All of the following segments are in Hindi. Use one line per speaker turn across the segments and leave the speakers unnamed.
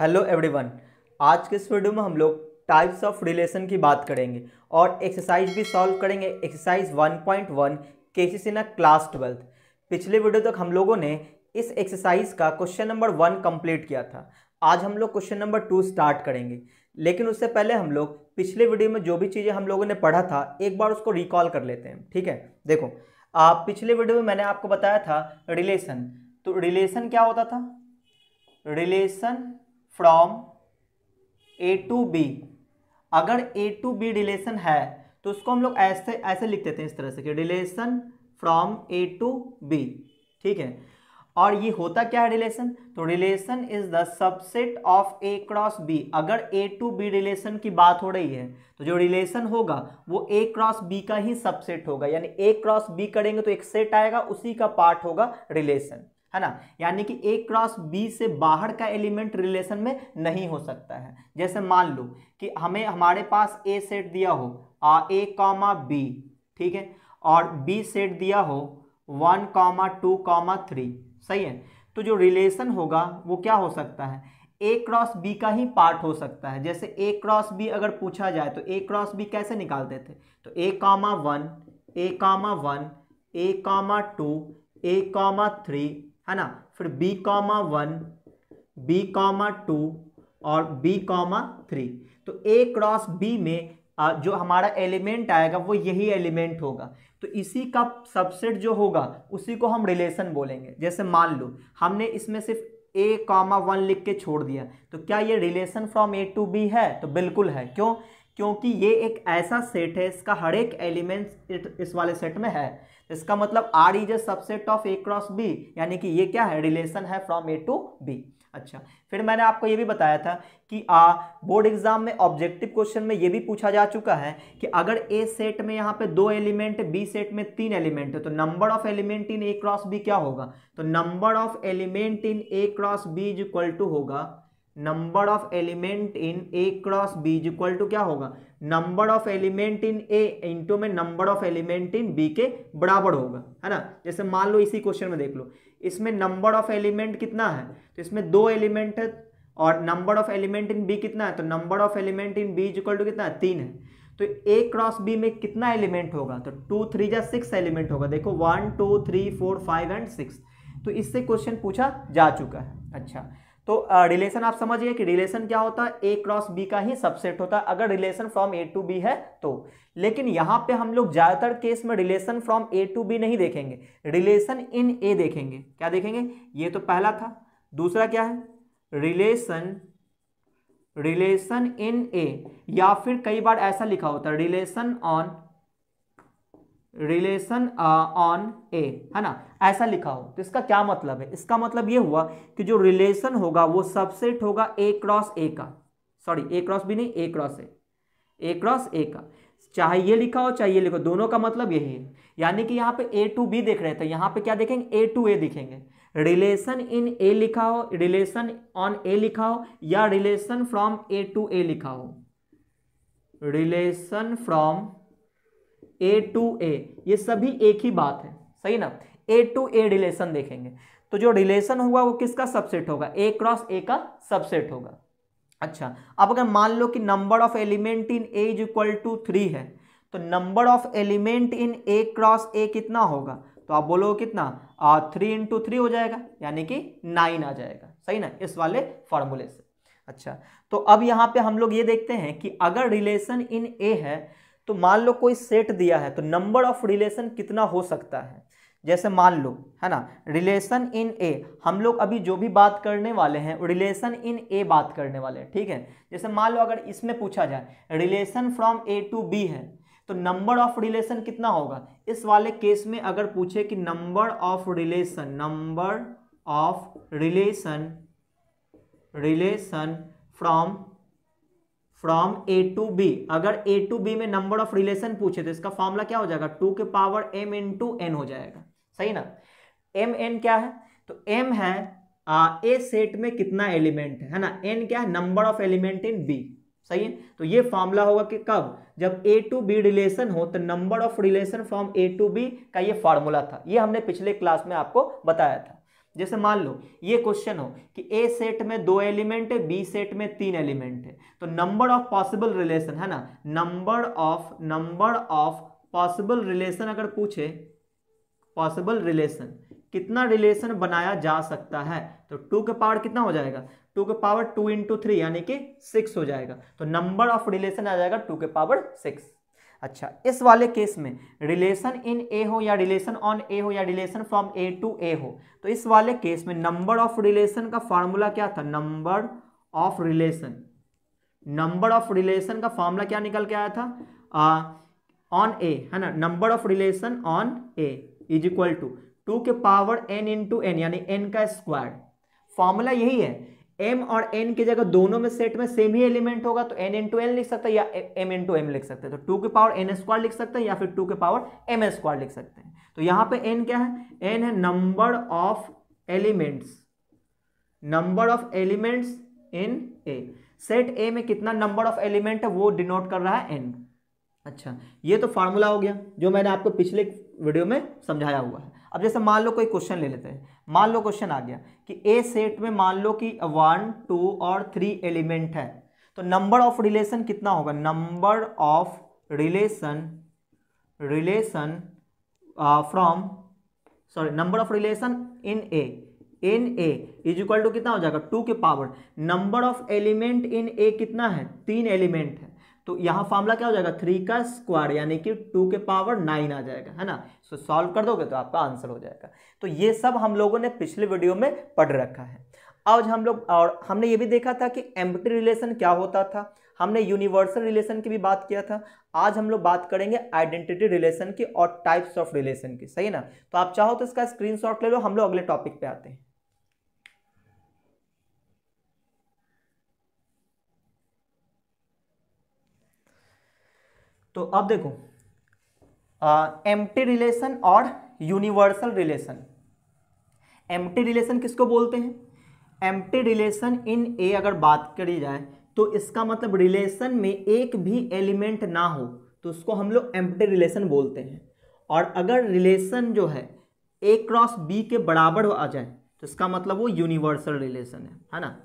हेलो एवरीवन आज के इस वीडियो में हम लोग टाइप्स ऑफ रिलेशन की बात करेंगे और एक्सरसाइज भी सॉल्व करेंगे एक्सरसाइज 1.1 पॉइंट वन के सी अ क्लास ट्वेल्थ पिछले वीडियो तक हम लोगों ने इस एक्सरसाइज का क्वेश्चन नंबर वन कंप्लीट किया था आज हम लोग क्वेश्चन नंबर टू स्टार्ट करेंगे लेकिन उससे पहले हम लोग पिछले वीडियो में जो भी चीज़ें हम लोगों ने पढ़ा था एक बार उसको रिकॉल कर लेते हैं ठीक है देखो आप पिछले वीडियो में मैंने आपको बताया था रिलेशन तो रिलेशन क्या होता था relation from A to B अगर ए टू बी रिलेशन है तो उसको हम लोग ऐसे ऐसे लिख देते हैं इस तरह से कि relation from A to B ठीक है और ये होता क्या है रिलेशन तो relation is the subset of A cross B अगर ए टू बी रिलेशन की बात हो रही है तो जो रिलेशन होगा वो ए क्रॉस बी का ही सबसेट होगा यानी ए क्रॉस बी करेंगे तो एक सेट आएगा उसी का पार्ट होगा रिलेशन है ना यानी कि ए क्रॉस बी से बाहर का एलिमेंट रिलेशन में नहीं हो सकता है जैसे मान लो कि हमें हमारे पास ए सेट दिया हो आ ए कॉमा बी ठीक है और बी सेट दिया हो one comma two comma three सही है तो जो रिलेशन होगा वो क्या हो सकता है ए क्रॉस बी का ही पार्ट हो सकता है जैसे ए क्रॉस बी अगर पूछा जाए तो ए क्रॉस बी कैसे निकालते थे तो A comma one A comma one A comma two A comma three है ना फिर B comma one B comma two और बी कॉमा थ्री तो ए क्रॉस बी में जो हमारा एलिमेंट आएगा वो यही एलिमेंट होगा तो इसी का सबसेट जो होगा उसी को हम रिलेशन बोलेंगे जैसे मान लो हमने इसमें सिर्फ ए कॉमा वन लिख के छोड़ दिया तो क्या ये relation from A to B है तो बिल्कुल है क्यों क्योंकि ये एक ऐसा सेट है इसका हर एक एलिमेंट इस वाले सेट में है इसका मतलब R is a subset of A cross B यानी कि ये क्या है रिलेशन है फ्रॉम ए टू बी अच्छा फिर मैंने आपको ये भी बताया था कि आ, बोर्ड एग्जाम में ऑब्जेक्टिव क्वेश्चन में ये भी पूछा जा चुका है कि अगर ए सेट में यहाँ पे दो एलिमेंट बी सेट में तीन एलिमेंट है तो number of element in A cross B क्या होगा तो number of element in A cross B is equal to होगा number of element in A cross B is equal to क्या होगा number of element in A into में number of element in B के बराबर होगा है ना जैसे मान लो इसी क्वेश्चन में देख लो इसमें नंबर ऑफ एलिमेंट कितना है तो इसमें दो एलिमेंट है और number of element in B कितना है तो number of element in B equal to कितना है तीन है तो ए क्रॉस बी में कितना एलिमेंट होगा तो टू थ्री या सिक्स एलिमेंट होगा देखो one two three four five and six तो इससे क्वेश्चन पूछा जा चुका है अच्छा तो रिलेशन आप समझिए कि रिलेशन क्या होता है ए क्रॉस बी का ही सबसेट होता है अगर relation from A to B है तो लेकिन यहाँ पे हम लोग ज़्यादातर केस में relation from A to B नहीं देखेंगे रिलेशन इन ए देखेंगे क्या देखेंगे ये तो पहला था दूसरा क्या है रिलेशन रिलेशन इन ए या फिर कई बार ऐसा लिखा होता है relation on relation on A है ना ऐसा लिखा हो तो इसका क्या मतलब है इसका मतलब ये हुआ कि जो रिलेशन होगा वो सबसेट होगा ए क्रॉस ए का सॉरी ए क्रॉस भी नहीं ए cross A A cross A का चाहे ये लिखा हो चाहे ये लिखो दोनों का मतलब यही है यानी कि यहाँ पे ए टू बी देख रहे थे तो यहाँ पे क्या देखेंगे ए टू ए दिखेंगे रिलेशन इन ए लिखा हो रिलेशन ऑन ए लिखा हो या relation from A to A लिखा हो relation from A to A ये सभी एक ही बात है सही ना ए टू ए रिलेशन देखेंगे तो जो रिलेशन होगा वो किसका सबसेट होगा ए क्रॉस ए का सबसेट होगा अच्छा अब अगर मान लो कि number of element in A is equal to three है तो number of element in A cross A कितना होगा तो आप बोलोगे कितना थ्री इंटू थ्री हो जाएगा यानी कि नाइन आ जाएगा सही ना इस वाले फॉर्मूले से अच्छा तो अब यहाँ पे हम लोग ये देखते हैं कि अगर रिलेशन इन ए है तो मान लो कोई सेट दिया है तो नंबर ऑफ रिलेशन कितना हो सकता है जैसे मान लो है ना रिलेशन इन ए हम लोग अभी जो भी बात करने वाले हैं रिलेशन इन ए बात करने वाले हैं ठीक है जैसे मान लो अगर इसमें पूछा जाए relation from A to B है तो नंबर ऑफ रिलेशन कितना होगा इस वाले केस में अगर पूछे कि number of relation number of relation relation from from A to B अगर ए टू बी में नंबर ऑफ रिलेशन पूछे तो इसका फॉर्मूला क्या हो जाएगा टू के power M into N हो जाएगा सही ना एम एन क्या है तो एम है आ, ए सेट में कितना एलिमेंट है ना एन क्या है number of element in B सही है तो ये फॉर्मूला होगा कि कब जब ए टू बी रिलेशन हो तो number of relation from A to B का ये फार्मूला था ये हमने पिछले क्लास में आपको बताया था जैसे मान लो ये क्वेश्चन हो कि ए सेट में दो एलिमेंट है बी सेट में तीन एलिमेंट है तो नंबर ऑफ पॉसिबल रिलेशन है ना number of number of possible relation अगर पूछे पॉसिबल रिलेशन कितना रिलेशन बनाया जा सकता है तो टू के पावर कितना हो जाएगा टू के पावर टू इंटू थ्री यानी कि सिक्स हो जाएगा तो नंबर ऑफ रिलेशन आ जाएगा टू के पावर सिक्स अच्छा इस वाले केस में रिलेशन इन ए हो या रिलेशन ऑन ए हो या relation from A to A हो तो इस वाले केस में नंबर ऑफ रिलेशन का फार्मूला क्या था number of relation number of relation का फार्मूला क्या निकल के आया था ऑन ए है ना number of relation on A is equal to two के power n into n यानी एन का स्क्वायर फॉर्मूला यही है एम और एन की जगह दोनों में सेट में सेम ही एलिमेंट होगा तो एन एन टू एन लिख सकते हैं या एम एन टू एम लिख सकते हैं तो टू के पावर एन स्क्वायर लिख सकते हैं या फिर टू के पावर एम स्क्वायर लिख सकते हैं तो यहाँ पे एन क्या है एन है number of elements number of elements in A set A में कितना नंबर ऑफ एलिमेंट है वो डिनोट कर रहा है एन अच्छा ये तो फार्मूला हो गया जो मैंने आपको पिछले वीडियो में समझाया हुआ है अब जैसे मान लो कोई क्वेश्चन ले लेते हैं मान लो क्वेश्चन आ गया कि ए सेट में मान लो कि वन टू और थ्री एलिमेंट है तो नंबर ऑफ रिलेशन कितना होगा number of relation relation from sorry number of relation in A in A is equal to कितना हो जाएगा टू के power number of element in A कितना है तीन एलिमेंट है तो यहाँ फॉर्मूला क्या हो जाएगा थ्री का स्क्वायर यानी कि टू के पावर नाइन आ जाएगा है ना सो सॉल्व कर दोगे तो आपका आंसर हो जाएगा तो ये सब हम लोगों ने पिछले वीडियो में पढ़ रखा है आज हम लोग और हमने ये भी देखा था कि एम्प्टी रिलेशन क्या होता था हमने यूनिवर्सल रिलेशन की भी बात किया था आज हम लोग बात करेंगे आइडेंटिटी रिलेशन की और टाइप्स ऑफ रिलेशन की सही ना तो आप चाहो तो इसका स्क्रीन ले लो हम लोग अगले टॉपिक पे आते हैं तो अब देखो एम्प्टी रिलेशन और यूनिवर्सल रिलेशन एम्प्टी रिलेशन किसको बोलते हैं एम्प्टी रिलेशन इन ए अगर बात करी जाए तो इसका मतलब रिलेशन में एक भी एलिमेंट ना हो तो उसको हम लोग एम्प्टी रिलेशन बोलते हैं और अगर रिलेशन जो है ए क्रॉस बी के बराबर आ जाए तो इसका मतलब वो यूनिवर्सल रिलेशन है है ना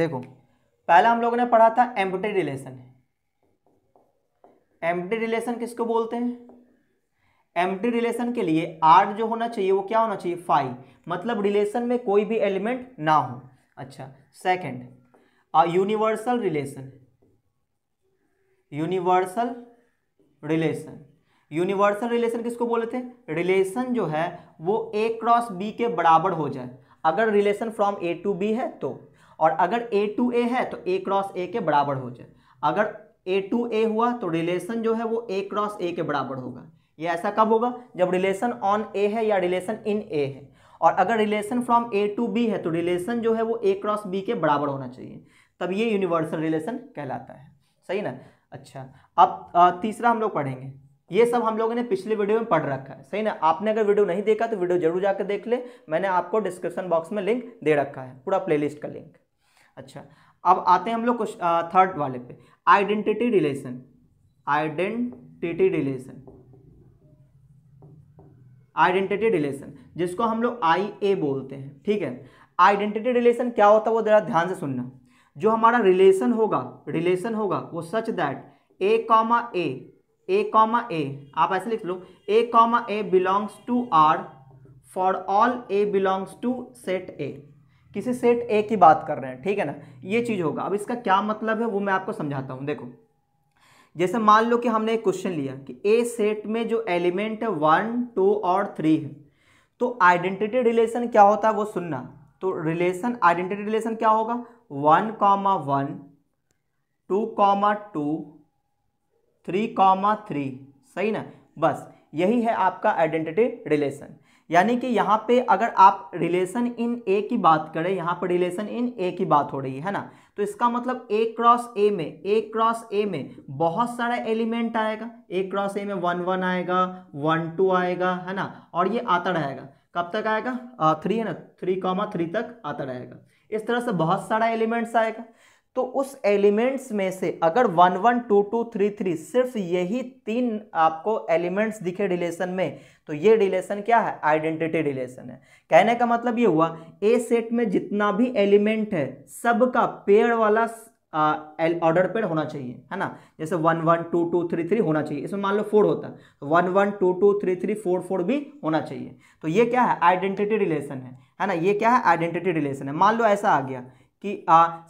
देखो पहला हम लोगों ने पढ़ा था एम्प्टी रिलेशन एम्प्टी रिलेशन किसको बोलते हैं एम्प्टी रिलेशन के लिए आर जो होना चाहिए वो क्या होना चाहिए फाइव मतलब रिलेशन में कोई भी एलिमेंट ना हो अच्छा second universal relation universal relation universal relation किसको बोले थे रिलेशन जो है वो ए क्रॉस बी के बराबर हो जाए अगर relation from A to B है तो और अगर ए टू ए है तो ए क्रॉस ए के बराबर हो जाए अगर ए टू ए हुआ तो रिलेशन जो है वो ए क्रॉस ए के बराबर होगा ये ऐसा कब होगा जब रिलेशन ऑन ए है या रिलेशन इन ए है और अगर relation from A to B है तो रिलेशन जो है वो ए क्रॉस बी के बराबर होना चाहिए तब ये यूनिवर्सल रिलेशन कहलाता है सही ना अच्छा अब तीसरा हम लोग पढ़ेंगे ये सब हम लोगों ने पिछले वीडियो में पढ़ रखा है सही ना आपने अगर वीडियो नहीं देखा तो वीडियो जरूर जाकर देख ले मैंने आपको डिस्क्रिप्शन बॉक्स में लिंक दे रखा है पूरा प्लेलिस्ट का लिंक अच्छा अब आते हैं हम लोग थर्ड वाले पे identity relation identity relation identity relation जिसको हम लोग आई ए बोलते हैं ठीक है आइडेंटिटी रिलेशन क्या होता है वो जरा ध्यान से सुनना जो हमारा रिलेशन होगा रिलेशन होगा वो such that A comma A A comma A आप ऐसे लिख लो A comma A belongs to R for all A belongs to set A किसी सेट ए की बात कर रहे हैं ठीक है ना ये चीज़ होगा अब इसका क्या मतलब है वो मैं आपको समझाता हूँ देखो जैसे मान लो कि हमने एक क्वेश्चन लिया कि ए सेट में जो एलिमेंट है वन टू और थ्री है तो आइडेंटिटी रिलेशन क्या होता है वो सुनना तो रिलेशन आइडेंटिटी रिलेशन क्या होगा one comma one two comma two three comma three सही ना बस यही है आपका आइडेंटिटी रिलेशन यानी कि यहाँ पे अगर आप रिलेशन इन ए की बात करें यहाँ पर रिलेशन इन ए की बात हो रही है ना तो इसका मतलब ए क्रॉस ए में ए क्रॉस ए में बहुत सारा एलिमेंट आएगा ए क्रॉस ए में वन वन आएगा वन टू आएगा है ना और ये आता रहेगा कब तक आएगा आ, थ्री है ना थ्री कॉमा थ्री तक आता रहेगा इस तरह से बहुत सारा एलिमेंट्स आएगा तो उस एलिमेंट्स में से अगर one one two two three three सिर्फ यही तीन आपको एलिमेंट्स दिखे रिलेशन में तो ये रिलेशन क्या है आइडेंटिटी रिलेशन है कहने का मतलब ये हुआ ए सेट में जितना भी एलिमेंट है सब का पेड़ वाला ऑर्डर पेड होना चाहिए है ना जैसे one one two two three three होना चाहिए इसमें मान लो फोर होता है तो one one two two three three four four भी होना चाहिए तो ये क्या है आइडेंटिटी रिलेशन है है ना ये क्या है आइडेंटिटी रिलेशन है मान लो ऐसा आ गया कि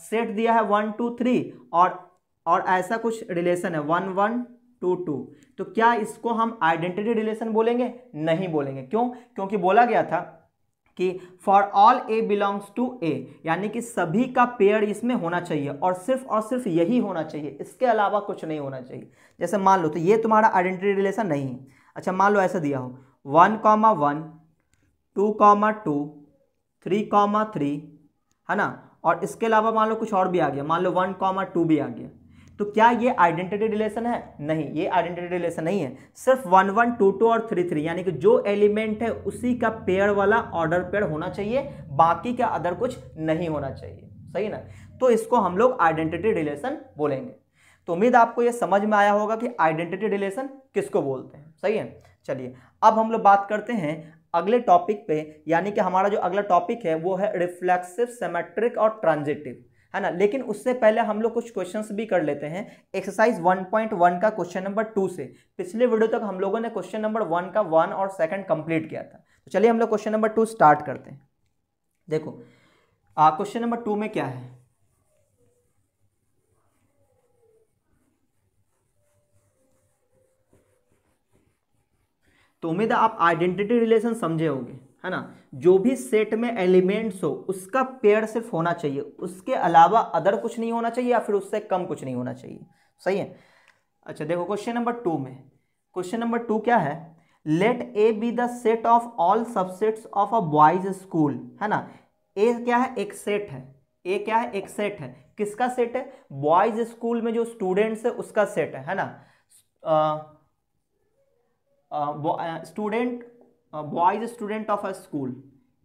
सेट दिया है वन टू थ्री और और ऐसा कुछ रिलेशन है वन वन टू टू तो क्या इसको हम आइडेंटिटी रिलेशन बोलेंगे नहीं बोलेंगे क्यों क्योंकि बोला गया था कि for all A belongs to A यानी कि सभी का पेयर इसमें होना चाहिए और सिर्फ और सिर्फ यही होना चाहिए इसके अलावा कुछ नहीं होना चाहिए जैसे मान लो तो ये तुम्हारा आइडेंटिटी रिलेशन नहीं है अच्छा मान लो ऐसा दिया हो one comma one two comma two three comma three है ना और इसके अलावा मान लो कुछ और भी आ गया मान लो वन कॉमा टू भी आ गया तो क्या ये आइडेंटिटी रिलेशन है नहीं ये आइडेंटिटी रिलेशन नहीं है सिर्फ वन वन टू टू और थ्री थ्री यानी कि जो एलिमेंट है उसी का पेयर वाला ऑर्डर पेयर होना चाहिए बाकी का अदर कुछ नहीं होना चाहिए सही ना तो इसको हम लोग आइडेंटिटी रिलेशन बोलेंगे तो उम्मीद आपको ये समझ में आया होगा कि आइडेंटिटी रिलेशन किसको बोलते हैं सही है चलिए अब हम लोग बात करते हैं अगले टॉपिक पे यानी कि हमारा जो अगला टॉपिक है वो है रिफ्लेक्सिव सेमेट्रिक और ट्रांजिटिव है ना लेकिन उससे पहले हम लोग कुछ क्वेश्चंस भी कर लेते हैं एक्सरसाइज 1.1 का क्वेश्चन नंबर टू से पिछले वीडियो तक हम लोगों ने क्वेश्चन नंबर वन का वन और सेकंड कंप्लीट किया था तो चलिए हम लोग क्वेश्चन नंबर टू स्टार्ट करते हैं देखो क्वेश्चन नंबर टू में क्या है तो उम्मीद है आप आइडेंटिटी रिलेशन समझे होंगे है ना जो भी सेट में एलिमेंट्स हो उसका पेयर सिर्फ होना चाहिए उसके अलावा अदर कुछ नहीं होना चाहिए या फिर उससे कम कुछ नहीं होना चाहिए सही है अच्छा देखो क्वेश्चन नंबर टू में क्वेश्चन नंबर टू क्या है let A be the set of all subsets of a boys school है ना ए क्या है एक सेट है ए क्या है एक सेट है किसका सेट है बॉयज स्कूल में जो स्टूडेंट्स है उसका सेट है है ना student boys student of a school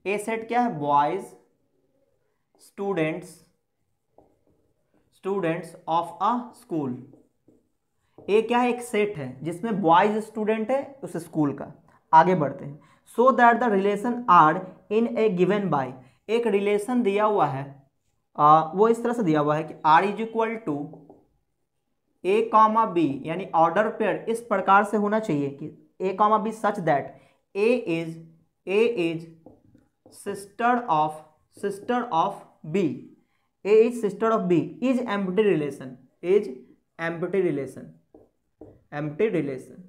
A set क्या है boys students students of a school A क्या है एक सेट है जिसमें बॉयज स्टूडेंट है उस स्कूल का आगे बढ़ते हैं so that the relation R in A given by एक रिलेशन दिया हुआ है आ, वो इस तरह से दिया हुआ है कि R is equal to A comma B यानी ऑर्डर पेयर इस प्रकार से होना चाहिए कि ए comma B such that A is A is sister of sister of B A is sister of B is empty relation is empty relation empty relation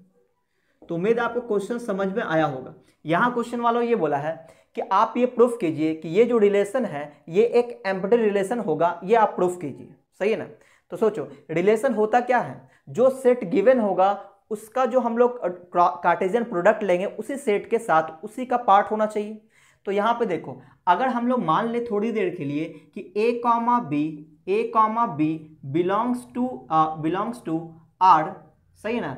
तो उम्मीद आपको क्वेश्चन समझ में आया होगा यहां क्वेश्चन वालों ये बोला है कि आप ये प्रूफ कीजिए कि ये जो रिलेशन है ये एक एम्प्टी रिलेशन होगा ये आप प्रूफ कीजिए सही है ना तो सोचो रिलेशन होता क्या है जो सेट गिवन होगा उसका जो हम लोग कार्टेजियन प्रोडक्ट लेंगे उसी सेट के साथ उसी का पार्ट होना चाहिए तो यहाँ पे देखो अगर हम लोग मान लें थोड़ी देर के लिए कि ए comma B A comma B belongs to belongs to R सही है ना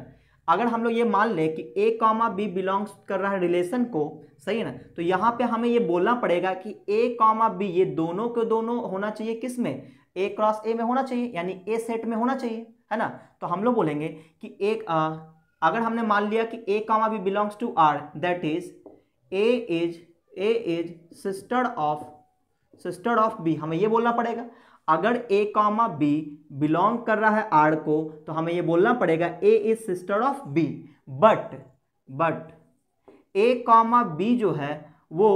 अगर हम लोग ये मान लें कि ए कॉमा बी बिलोंग्स कर रहा है रिलेशन को सही है ना तो यहाँ पे हमें ये बोलना पड़ेगा कि ए कॉमा बी ये दोनों के दोनों होना चाहिए किस में ए क्रॉस ए में होना चाहिए यानी ए सेट में होना चाहिए है ना तो हम लोग बोलेंगे कि एक आ, अगर हमने मान लिया कि A comma B belongs to R that is A is A is sister of sister of B हमें ये बोलना पड़ेगा अगर ए कॉमा बी बिलोंग कर रहा है आर को तो हमें ये बोलना पड़ेगा A is sister of B but but A comma B जो है वो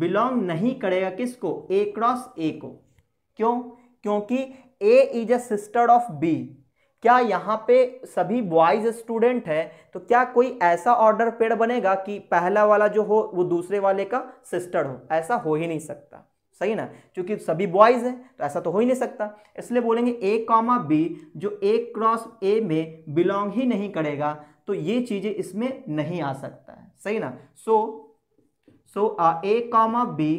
बिलोंग नहीं करेगा किसको ए क्रॉस ए को क्यों क्योंकि A is a sister of B क्या यहाँ पे सभी बॉयज स्टूडेंट हैं तो क्या कोई ऐसा ऑर्डर पेड़ बनेगा कि पहला वाला जो हो वो दूसरे वाले का सिस्टर हो ऐसा हो ही नहीं सकता सही ना क्योंकि सभी बॉयज हैं तो ऐसा तो हो ही नहीं सकता इसलिए बोलेंगे ए कॉमा बी जो ए क्रॉस ए में बिलोंग ही नहीं करेगा तो ये चीज़ें इसमें नहीं आ सकता है सही ना so so A comma B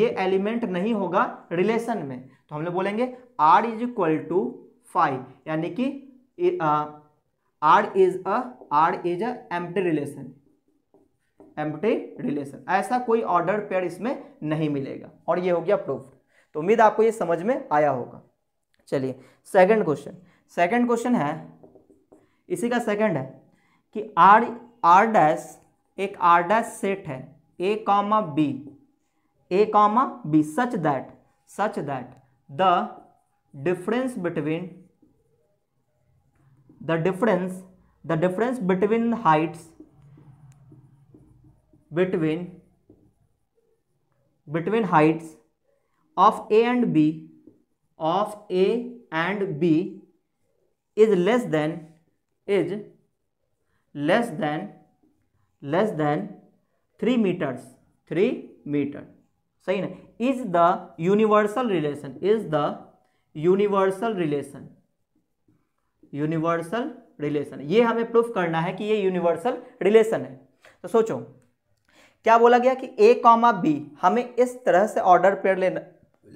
ये एलिमेंट नहीं होगा रिलेशन में तो हम लोग बोलेंगे R is equal to five यानी कि R is a R is a empty relation empty relation ऐसा कोई ऑर्डर पेयर इसमें नहीं मिलेगा और ये हो गया प्रूफ तो उम्मीद आपको ये समझ में आया होगा चलिए सेकंड क्वेश्चन सेकंड क्वेश्चन है इसी का सेकंड है कि आर आर डैश एक आर डैश सेट है A comma B A comma B such that such that the difference between the difference the difference between heights between between heights of A and B of A and B is less than is less than less than 3 meters 3 meter सही ना Is the universal relation? Is the universal relation? Universal relation ये हमें प्रूफ करना है कि ये यूनिवर्सल रिलेशन है तो सोचो क्या बोला गया कि ए कॉमा बी हमें इस तरह से ऑर्डर पेयर लेना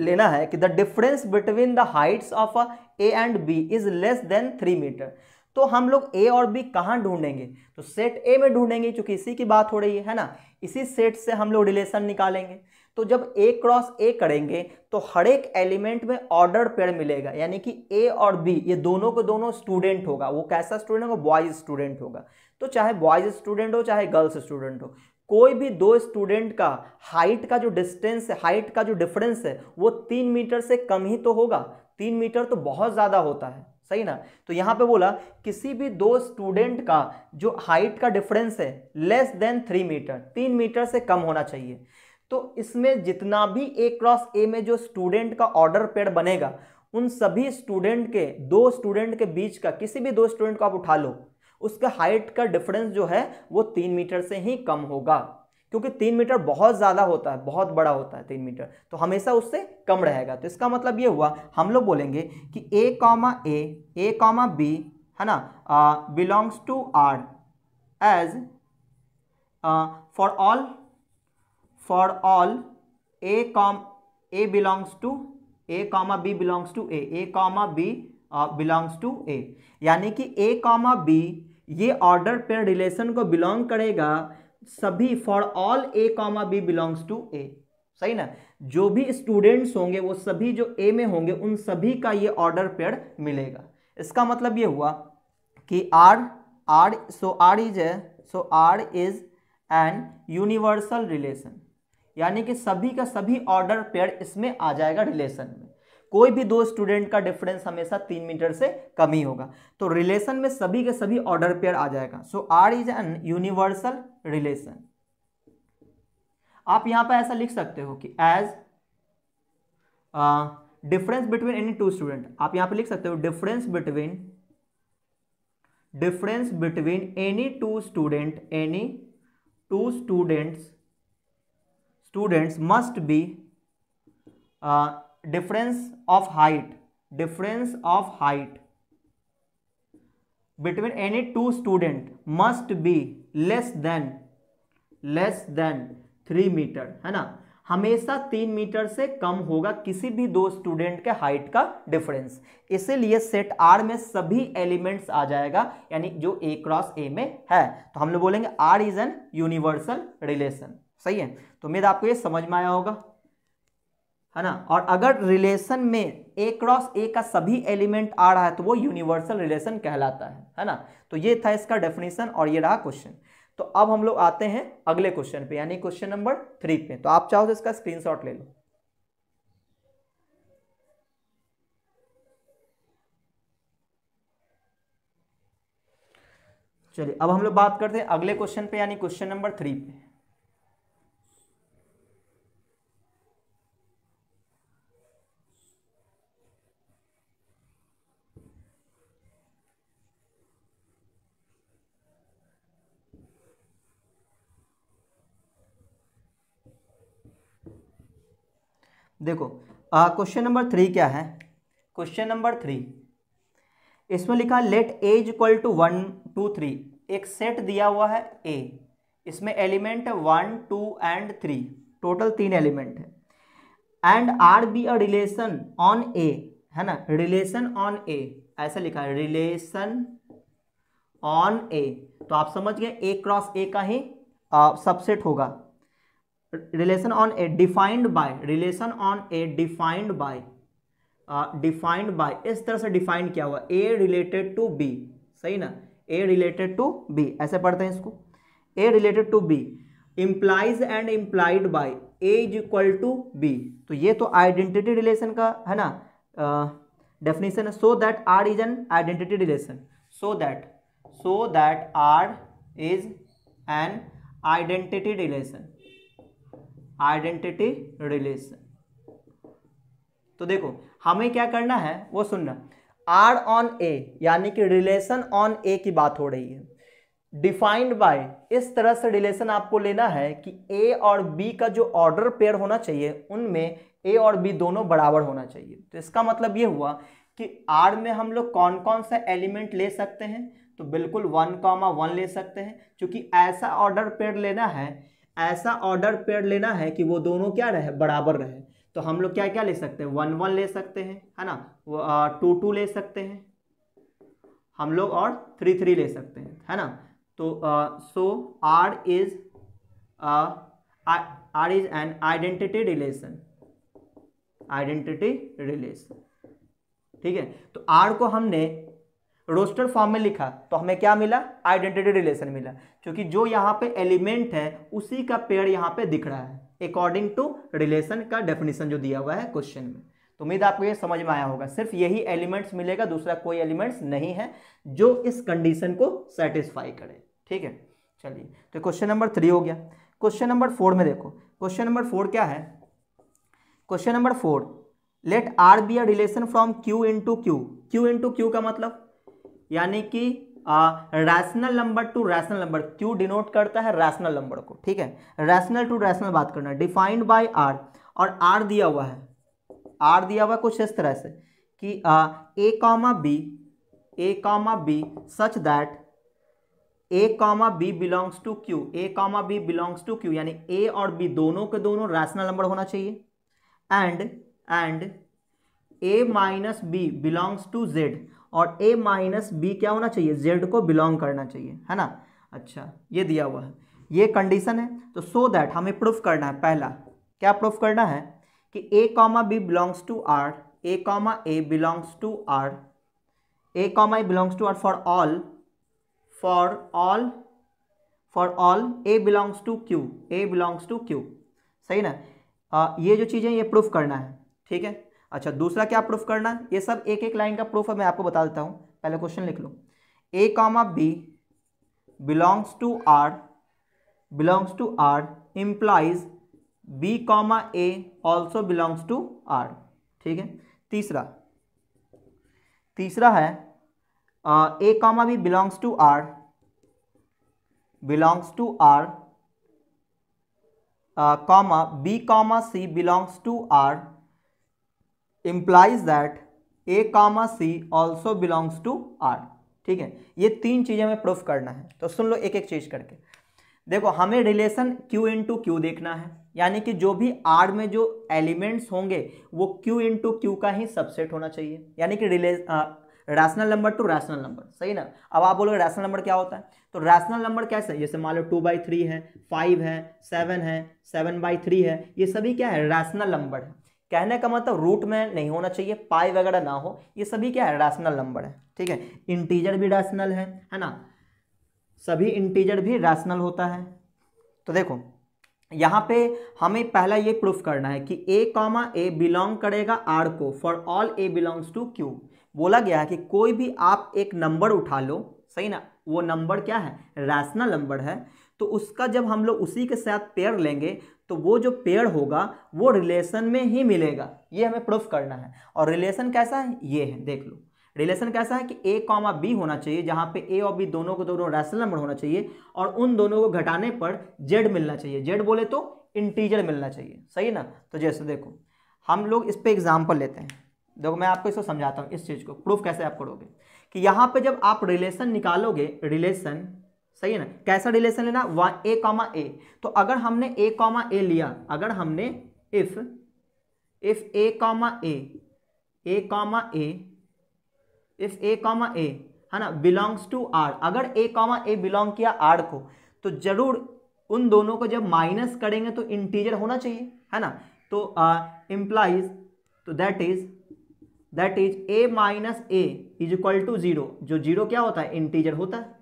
लेना है कि the difference between the heights of A and B is less than three metre तो हम लोग ए और बी कहाँ ढूंढेंगे तो सेट ए में ढूंढेंगे क्योंकि इसी की बात हो रही है, है ना इसी सेट से हम लोग रिलेशन निकालेंगे तो जब ए क्रॉस ए करेंगे तो हर एक एलिमेंट में ऑर्डर पेड़ मिलेगा यानी कि ए और बी ये दोनों को दोनों स्टूडेंट होगा वो कैसा स्टूडेंट होगा बॉयज स्टूडेंट होगा तो चाहे बॉयज स्टूडेंट हो चाहे गर्ल्स स्टूडेंट हो कोई भी दो स्टूडेंट का हाइट का जो डिस्टेंस है हाइट का जो डिफरेंस है वो तीन मीटर से कम ही तो होगा तीन मीटर तो बहुत ज़्यादा होता है सही ना तो यहाँ पे बोला किसी भी दो स्टूडेंट का जो हाइट का डिफरेंस है लेस देन थ्री मीटर तीन मीटर से कम होना चाहिए तो इसमें जितना भी ए क्रॉस ए में जो स्टूडेंट का ऑर्डर पेड बनेगा उन सभी स्टूडेंट के दो स्टूडेंट के बीच का किसी भी दो स्टूडेंट को आप उठा लो उसका हाइट का डिफरेंस जो है वो तीन मीटर से ही कम होगा क्योंकि तीन मीटर बहुत ज़्यादा होता है बहुत बड़ा होता है तीन मीटर तो हमेशा उससे कम रहेगा तो इसका मतलब ये हुआ हम लोग बोलेंगे कि ए कॉमा ए ए कॉमा बी है ना belongs to R as for all for all A comma A belongs to A comma B belongs to A A comma B belongs to A यानी कि ए कॉमा बी ये ऑर्डर पेयर रिलेशन को बिलोंग करेगा सभी for all A comma B belongs to A सही ना जो भी स्टूडेंट्स होंगे वो सभी जो ए में होंगे उन सभी का ये ऑर्डर पेयर मिलेगा इसका मतलब ये हुआ कि R R so R is है so R is an universal relation यानी कि सभी का सभी ऑर्डर पेयर इसमें आ जाएगा रिलेशन में कोई भी दो स्टूडेंट का डिफरेंस हमेशा तीन मीटर से कम ही होगा तो रिलेशन में सभी के सभी ऑर्डर पेयर आ जाएगा so R is an universal relation आप यहां पर ऐसा लिख सकते हो कि as difference between any two student आप यहां पर लिख सकते हो difference between difference between any two student any two students students must be uh, difference of height difference of height between any two student must be less than less than three metre है ना हमेशा तीन मीटर से कम होगा किसी भी दो स्टूडेंट के हाइट का डिफरेंस इसीलिए सेट आर में सभी एलिमेंट्स आ जाएगा यानी जो ए क्रॉस ए में है तो हम लोग बोलेंगे R is an universal relation सही है तो उम्मीद आपको ये समझ में आया होगा है ना और अगर रिलेशन में ए क्रॉस ए का सभी एलिमेंट आ रहा है तो वो यूनिवर्सल रिलेशन कहलाता है है ना तो ये था इसका डेफिनेशन और ये रहा क्वेश्चन तो अब हम लोग आते हैं अगले क्वेश्चन पे यानी क्वेश्चन नंबर थ्री पे तो आप चाहो तो इसका स्क्रीनशॉट ले लो चलिए अब हम लोग बात करते हैं अगले क्वेश्चन पे यानी क्वेश्चन नंबर थ्री पे देखो क्वेश्चन नंबर थ्री क्या है क्वेश्चन नंबर थ्री इसमें लिखा let A is equal to one two three एक सेट दिया हुआ है ए इसमें element one two and three total तीन एलिमेंट है and R be a relation on A है ना रिलेशन ऑन ए ऐसा लिखा है रिलेशन ऑन ए तो आप समझ गए ए क्रॉस ए का ही सबसेट होगा relation on A defined by relation on A defined by defined by इस तरह से डिफाइंड किया हुआ ए रिलेटेड टू बी सही ना ए रिलेटेड टू बी ऐसे पढ़ते हैं इसको A related to B implies and implied by A is equal to B तो ये तो आइडेंटिटी रिलेशन का है ना डेफिनेशन uh, है so that R is an identity relation so that so that R is an identity relation identity relation तो देखो हमें क्या करना है वो सुनना आर ऑन ए यानी कि रिलेशन ऑन ए की बात हो रही है डिफाइंड बाय इस तरह से रिलेशन आपको लेना है कि ए और बी का जो ऑर्डर पेयर होना चाहिए उनमें ए और बी दोनों बराबर होना चाहिए तो इसका मतलब ये हुआ कि आर में हम लोग कौन कौन सा एलिमेंट ले सकते हैं तो बिल्कुल वन कॉमा वन ले सकते हैं क्योंकि ऐसा ऑर्डर पेयर लेना है ऐसा ऑर्डर पेयर लेना है कि वो दोनों क्या रहे बराबर रहे तो हम लोग क्या क्या ले सकते हैं वन वन ले सकते हैं है ना टू टू ले सकते हैं हम लोग और थ्री थ्री ले सकते हैं है ना तो so R is R is an identity relation identity relation ठीक है तो आर को हमने रोस्टर फॉर्म में लिखा तो हमें क्या मिला आइडेंटिटी रिलेशन मिला क्योंकि जो यहाँ पे एलिमेंट है उसी का पेड़ यहाँ पे दिख रहा है अकॉर्डिंग टू रिलेशन का डेफिनेशन जो दिया हुआ है क्वेश्चन में तो उम्मीद आपको ये समझ में आया होगा सिर्फ यही एलिमेंट्स मिलेगा दूसरा कोई एलिमेंट्स नहीं है जो इस कंडीशन को सेटिस्फाई करे ठीक है चलिए तो क्वेश्चन नंबर थ्री हो गया क्वेश्चन नंबर फोर में देखो क्वेश्चन नंबर फोर क्या है question number four let R be a relation from Q into Q Q into Q का मतलब यानी कि rational number to rational number Q denote करता है रैशनल नंबर को ठीक है रैशनल टू रैशनल बात करना डिफाइंड बाय आर और आर दिया हुआ है आर दिया हुआ कुछ इस तरह से कि ए comma B A comma B such that A comma B belongs to Q A comma B belongs to Q यानी ए और बी दोनों के दोनों रैशनल नंबर होना चाहिए and and A minus B belongs to Z और ए माइनस बी क्या होना चाहिए जेड को बिलोंग करना चाहिए है ना अच्छा ये दिया हुआ है ये कंडीशन है तो सो so दैट हमें प्रूफ करना है पहला क्या प्रूफ करना है कि ए comma B belongs to R A comma A belongs to R A comma A belongs to R for all for all for all A belongs to Q A belongs to Q सही ना आ, ये जो चीज़ें ये प्रूफ करना है ठीक है अच्छा दूसरा क्या प्रूफ करना ये सब एक एक लाइन का प्रूफ है मैं आपको बता देता हूँ पहले क्वेश्चन लिख लो A comma B belongs to R belongs to R implies B comma A also belongs to R ठीक है तीसरा तीसरा है A comma B belongs to R belongs to R comma B comma C belongs to R implies that A comma C also belongs to R ठीक है ये तीन चीज़ें हमें प्रूफ करना है तो सुन लो एक एक चीज़ करके देखो हमें रिलेशन Q टू क्यू देखना है यानी कि जो भी R में जो एलिमेंट्स होंगे वो Q टू क्यू का ही सबसेट होना चाहिए यानी कि रिले rational number to rational number सही ना अब आप बोलोगे रैशनल नंबर क्या होता है तो रैशनल नंबर कैसे जैसे मान लो टू बाई थ्री है फाइव है सेवन है सेवन बाई थ्री है ये सभी क्या है रैशनल नंबर है कहने का मतलब रूट में नहीं होना चाहिए पाई वगैरह ना हो ये सभी क्या है रैशनल नंबर है ठीक है इंटीजर भी रैशनल है है ना सभी इंटीजर भी रैशनल होता है तो देखो यहाँ पे हमें पहला ये प्रूफ करना है कि a कॉमा ए बिलोंग करेगा r को for all a belongs to q बोला गया है कि कोई भी आप एक नंबर उठा लो सही ना वो नंबर क्या है रैशनल नंबर है तो उसका जब हम लोग उसी के साथ पेयर लेंगे तो वो जो पेयर होगा वो रिलेशन में ही मिलेगा ये हमें प्रूफ करना है और रिलेशन कैसा है ये है देख लो रिलेशन कैसा है कि ए कॉमा बी होना चाहिए जहाँ पे ए और बी दोनों को दोनों रैशनल नंबर होना चाहिए और उन दोनों को घटाने पर जेड मिलना चाहिए जेड बोले तो इंटीजर मिलना चाहिए सही ना तो जैसे देखो हम लोग इस पर एग्जाम्पल लेते हैं देखो मैं आपको इसको समझाता हूँ इस चीज़ को प्रूफ कैसे आप करोगे कि यहाँ पर जब आप रिलेशन निकालोगे रिलेशन सही है ना कैसा रिलेशन लेना वन ए कॉमा ए तो अगर हमने ए कॉमा ए लिया अगर हमने if if a comma A A comma a if a comma a है ना बिलोंग्स टू आर अगर ए कॉमा ए बिलोंग किया आर को तो जरूर उन दोनों को जब माइनस करेंगे तो इंटीजर होना चाहिए है ना तो इम्प्लाइज तो that is that is a minus a is equal to zero जो जीरो क्या होता है इंटीजर होता है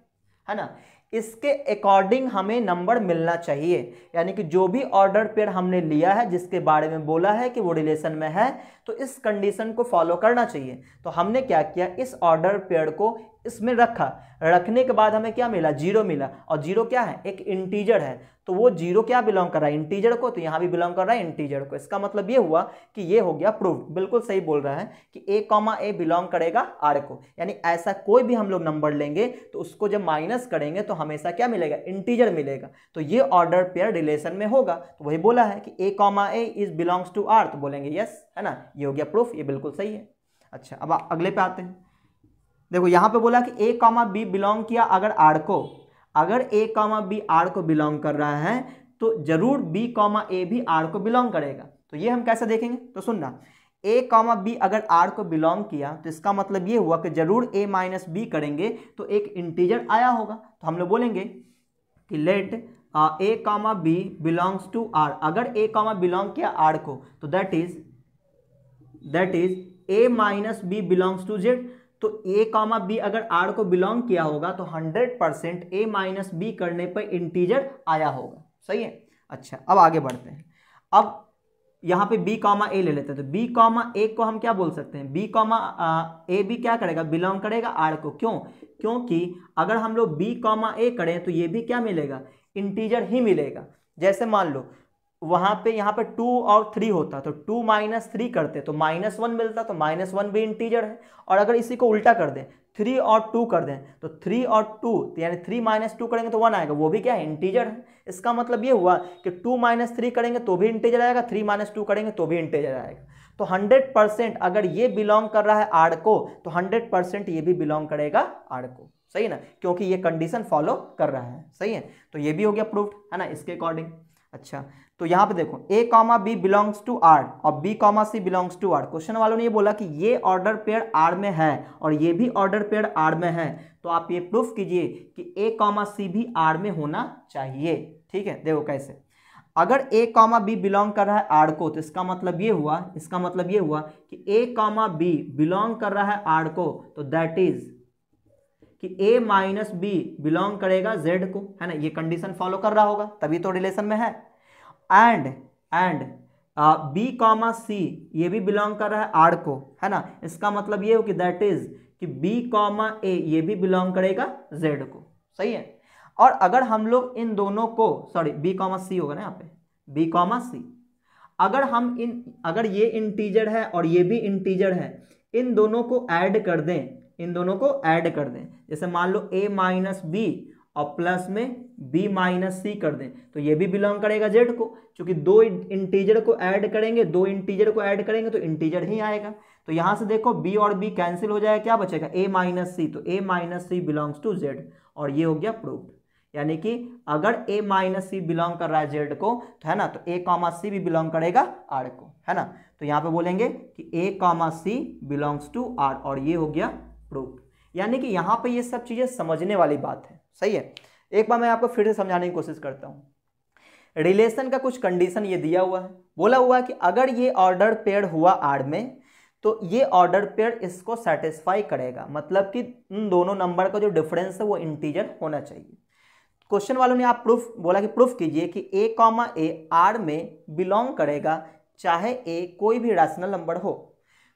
है ना इसके अकॉर्डिंग हमें नंबर मिलना चाहिए यानी कि जो भी ऑर्डर पेयर हमने लिया है जिसके बारे में बोला है कि वो रिलेशन में है तो इस कंडीशन को फॉलो करना चाहिए तो हमने क्या किया इस ऑर्डर पेयर को इसमें रखा रखने के बाद हमें क्या मिला जीरो मिला और जीरो क्या है एक इंटीजर है तो वो जीरो क्या बिलोंग कर रहा है इंटीजर को तो यहाँ भी बिलोंग कर रहा है इंटीजर को इसका मतलब ये हुआ कि ये हो गया प्रूफ बिल्कुल सही बोल रहा है कि ए कॉमा ए बिलोंग करेगा आर को यानी ऐसा कोई भी हम लोग नंबर लेंगे तो उसको जब माइनस करेंगे तो हमेशा क्या मिलेगा इंटीजर मिलेगा तो ये ऑर्डर पेयर रिलेशन में होगा तो वही बोला है कि ए comma a is belongs to R तो बोलेंगे यस है ना ये हो गया प्रूफ ये बिल्कुल सही है अच्छा अब अगले पे आते हैं देखो यहाँ पे बोला कि ए कॉमा बी बिलोंग किया अगर आर को अगर ए कॉमा बी आर को बिलोंग कर रहा है तो जरूर बी कॉमा ए भी आर को बिलोंग करेगा तो ये हम कैसे देखेंगे तो सुनना ए कॉमा बी अगर आर को बिलोंग किया तो इसका मतलब ये हुआ कि जरूर ए माइनस बी करेंगे तो एक इंटीजर आया होगा तो हम लोग बोलेंगे कि let a comma B belongs to R अगर ए कॉमा बिलोंग किया आर को तो that is that is a minus B belongs to Z तो ए कॉमा बी अगर आर को बिलोंग किया होगा तो hundred percent a minus b करने पर इंटीजर आया होगा सही है अच्छा अब आगे बढ़ते हैं अब यहाँ पे b कॉमा ए ले लेते हैं तो b कॉमा ए को हम क्या बोल सकते हैं b कॉमा ए भी क्या करेगा बिलोंग करेगा आर को क्यों क्योंकि अगर हम लोग b कॉमा ए करें तो ये भी क्या मिलेगा इंटीजर ही मिलेगा जैसे मान लो वहां पे यहाँ पे टू और थ्री होता तो टू माइनस थ्री करते तो माइनस वन मिलता तो माइनस वन भी इंटीजर है और अगर इसी को उल्टा कर दें थ्री और टू कर दें तो थ्री और टू तो यानी थ्री माइनस टू करेंगे तो वन आएगा वो भी क्या है इंटीजर है इसका मतलब ये हुआ कि टू माइनस थ्री करेंगे तो भी इंटीजर आएगा थ्री माइनस टू करेंगे तो भी इंटीजर आएगा तो हंड्रेड परसेंट अगर ये बिलोंग कर रहा है आर को तो हंड्रेड परसेंट ये भी बिलोंग करेगा आर को सही ना क्योंकि ये कंडीशन फॉलो कर रहा है सही है तो ये भी हो गया प्रूफ है ना इसके अकॉर्डिंग अच्छा तो यहां पे देखो a comma B belongs to R और B comma C belongs to R question वालों ने ये बोला कि ये ऑर्डर पेयर आर में है और ये भी ऑर्डर पेयर आर में है तो आप ये प्रूफ कीजिए कि ए कॉमा सी भी आर में होना चाहिए ठीक है देखो कैसे अगर ए कॉमा बी बिलोंग कर रहा है आर को तो इसका मतलब ये हुआ इसका मतलब ये हुआ कि ए कॉमा बी बिलोंग कर रहा है आर को तो दैट इज कि ए माइनस बी बिलोंग करेगा जेड को है ना ये कंडीशन फॉलो कर रहा होगा तभी तो रिलेशन में है एंड एंड बी कॉमा सी ये भी बिलोंग कर रहा है आर को है ना इसका मतलब ये हो कि दैट इज कि बी कॉमा ए ये भी बिलोंग करेगा जेड को सही है और अगर हम लोग इन दोनों को सॉरी बी कॉमा सी होगा ना यहाँ पे बी कॉमा सी अगर हम इन अगर ये इंटीजर है और ये भी इंटीजर है इन दोनों को ऐड कर दें इन दोनों को ऐड कर दें जैसे मान लो ए माइनस बी और प्लस में बी माइनस सी कर दें तो ये भी बिलोंग करेगा जेड को क्योंकि दो इंटीजर को ऐड करेंगे दो इंटीजर को ऐड करेंगे तो इंटीजर ही आएगा तो यहाँ से देखो बी और बी कैंसिल हो जाएगा क्या बचेगा ए माइनस सी तो a minus c belongs to Z और ये हो गया प्रूफ यानी कि अगर ए माइनस सी बिलोंग कर रहा है जेड को तो है ना तो ए कॉमा सी भी बिलोंग करेगा आर को है ना तो यहाँ पे बोलेंगे कि ए comma C belongs to R और ये हो गया प्रूफ यानी कि यहाँ पे ये सब चीज़ें समझने वाली बात है सही है एक बार मैं आपको फिर से समझाने की कोशिश करता हूँ रिलेशन का कुछ कंडीशन ये दिया हुआ है बोला हुआ है कि अगर ये ऑर्डर पेयर हुआ आर में तो ये ऑर्डर पेयर इसको सेटिस्फाई करेगा मतलब कि इन दोनों नंबर का जो डिफरेंस है वो इंटीजर होना चाहिए क्वेश्चन वालों ने आप प्रूफ बोला कि प्रूफ कीजिए कि ए कॉमा ए आर में बिलोंग करेगा चाहे ए कोई भी रैशनल नंबर हो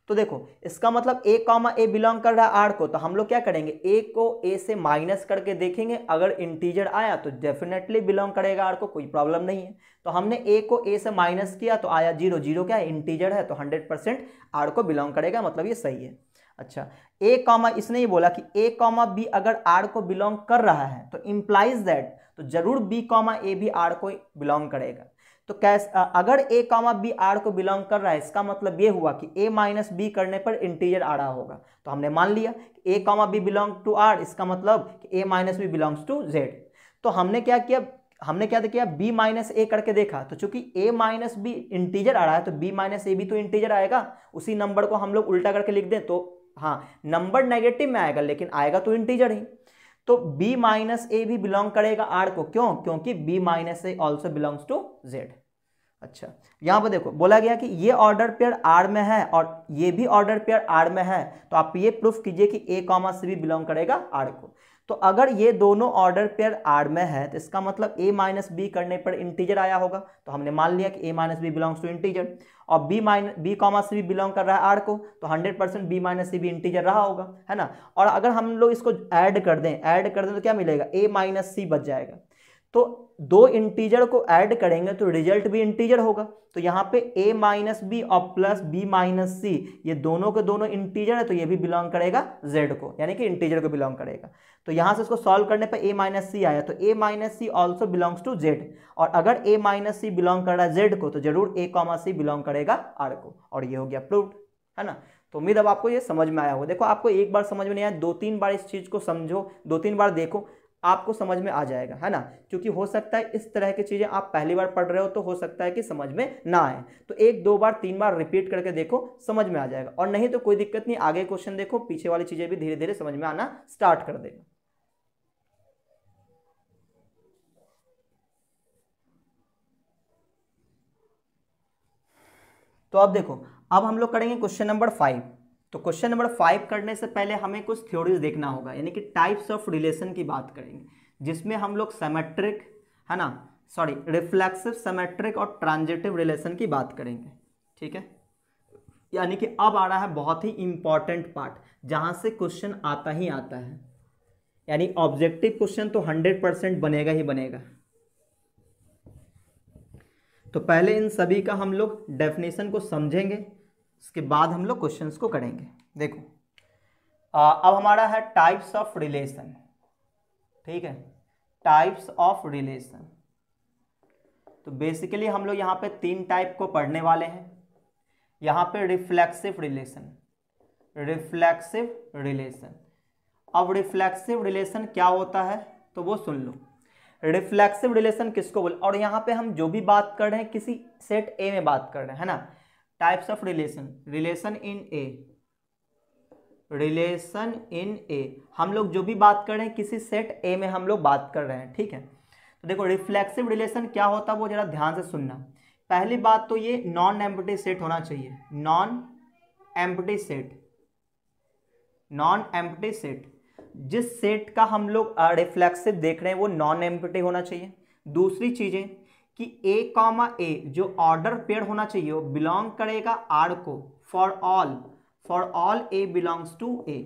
तो देखो इसका मतलब ए कॉमा ए बिलोंग कर रहा है आर को तो हम लोग क्या करेंगे ए को ए से माइनस करके देखेंगे अगर इंटीजर आया तो डेफिनेटली बिलोंग करेगा आर को कोई प्रॉब्लम नहीं है तो हमने ए को ए से माइनस किया तो आया जीरो जीरो क्या है इंटीजर है तो हंड्रेड परसेंट आर को बिलोंग करेगा मतलब ये सही है अच्छा ए कॉमा इसने ये बोला कि ए कॉमा बी अगर आर को बिलोंग कर रहा है तो इम्प्लाइज दैट तो जरूर बी कॉमा ए भी आर को बिलोंग करेगा तो कैस अगर ए कॉमा बी आर को बिलोंग कर रहा है इसका मतलब ये हुआ कि ए माइनस बी करने पर इंटीजर आ रहा होगा तो हमने मान लिया कि ए comma B belong to R इसका मतलब कि a minus B belongs to Z तो हमने क्या किया हमने क्या किया b माइनस ए करके देखा तो चूंकि a माइनस बी इंटीजर आ रहा है तो b माइनस ए भी तो इंटीजर आएगा उसी नंबर को हम लोग उल्टा करके लिख दें तो हाँ नंबर नेगेटिव में आएगा लेकिन आएगा तो इंटीजर ही तो b माइनस ए भी बिलोंग करेगा आर को क्यों क्योंकि b minus a also belongs to Z अच्छा यहां पर देखो बोला गया कि ये ऑर्डर पेयर आर में है और ये भी ऑर्डर पेयर आर में है तो आप ये प्रूफ कीजिए कि ए कॉमा से भी बिलोंग करेगा आर को तो अगर ये दोनों ऑर्डर पेयर आर में है तो इसका मतलब ए माइनस बी करने पर इंटीजर आया होगा तो हमने मान लिया कि a minus B belongs to integer और बी माइनस बी कॉमा से भी बिलोंग कर रहा है आर को तो hundred percent b minus c भी इंटीजर रहा होगा है ना और अगर हम लोग इसको ऐड कर दें ऐड कर दें तो क्या मिलेगा ए माइनस सी बच जाएगा तो दो इंटीजर को ऐड करेंगे तो रिजल्ट भी इंटीजर होगा तो यहाँ पे a माइनस बी और प्लस बी माइनस सी ये दोनों के दोनों इंटीजर है तो ये भी बिलोंग करेगा z को यानी कि इंटीजर को बिलोंग करेगा तो यहाँ से इसको सॉल्व करने पे a माइनस सी आया तो a minus c also belongs to z और अगर a माइनस सी बिलोंग कर रहा है जेड को तो जरूर a कॉमा सी बिलोंग करेगा r को और ये हो गया प्रूफ है ना तो उम्मीद अब आपको ये समझ में आया होगा देखो आपको एक बार समझ में नहीं आया दो तीन बार इस चीज़ को समझो दो तीन बार देखो आपको समझ में आ जाएगा है ना क्योंकि हो सकता है इस तरह की चीज़ें आप पहली बार पढ़ रहे हो तो हो सकता है कि समझ में ना आए तो एक दो बार तीन बार रिपीट करके देखो समझ में आ जाएगा और नहीं तो कोई दिक्कत नहीं आगे क्वेश्चन देखो पीछे वाली चीज़ें भी धीरे धीरे समझ में आना स्टार्ट कर देगा तो अब देखो अब हम लोग करेंगे क्वेश्चन नंबर फाइव तो क्वेश्चन नंबर फाइव करने से पहले हमें कुछ थ्योरीज देखना होगा यानी कि टाइप्स ऑफ रिलेशन की बात करेंगे जिसमें हम लोग सेमेट्रिक है ना सॉरी रिफ्लेक्सिव सेमेट्रिक और ट्रांजेटिव रिलेशन की बात करेंगे ठीक है यानी कि अब आ रहा है बहुत ही इंपॉर्टेंट पार्ट जहाँ से क्वेश्चन आता ही आता है यानी ऑब्जेक्टिव क्वेश्चन तो हंड्रेड परसेंट बनेगा ही बनेगा तो पहले इन सभी का हम लोग डेफिनेशन को समझेंगे उसके बाद हम लोग क्वेश्चन को करेंगे देखो आ, अब हमारा है टाइप्स ऑफ रिलेशन ठीक है टाइप्स ऑफ रिलेशन तो बेसिकली हम लोग यहाँ पे तीन टाइप को पढ़ने वाले हैं यहाँ पे रिफ्लेक्सिव रिलेशन रिफ्लेक्सिव रिलेशन अब रिफ्लेक्सिव रिलेशन क्या होता है तो वो सुन लो रिफ्लेक्सिव रिलेशन किसको बोल और यहाँ पे हम जो भी बात कर रहे हैं किसी सेट ए में बात कर रहे हैं है ना types of relation relation in a relation in a हम लोग जो भी बात कर रहे हैं किसी सेट ए में हम लोग बात कर रहे हैं ठीक है तो देखो रिफ्लेक्सिव रिलेशन क्या होता है वो जरा ध्यान से सुनना पहली बात तो ये नॉन एम्पटी सेट होना चाहिए non empty set non empty set जिस सेट का हम लोग रिफ्लेक्सिव देख रहे हैं वो नॉन एम्पटी होना चाहिए दूसरी चीज़ें कि ए कॉमा ए जो ऑर्डर पेड होना चाहिए वो बिलोंग करेगा आर को for all for all A belongs to a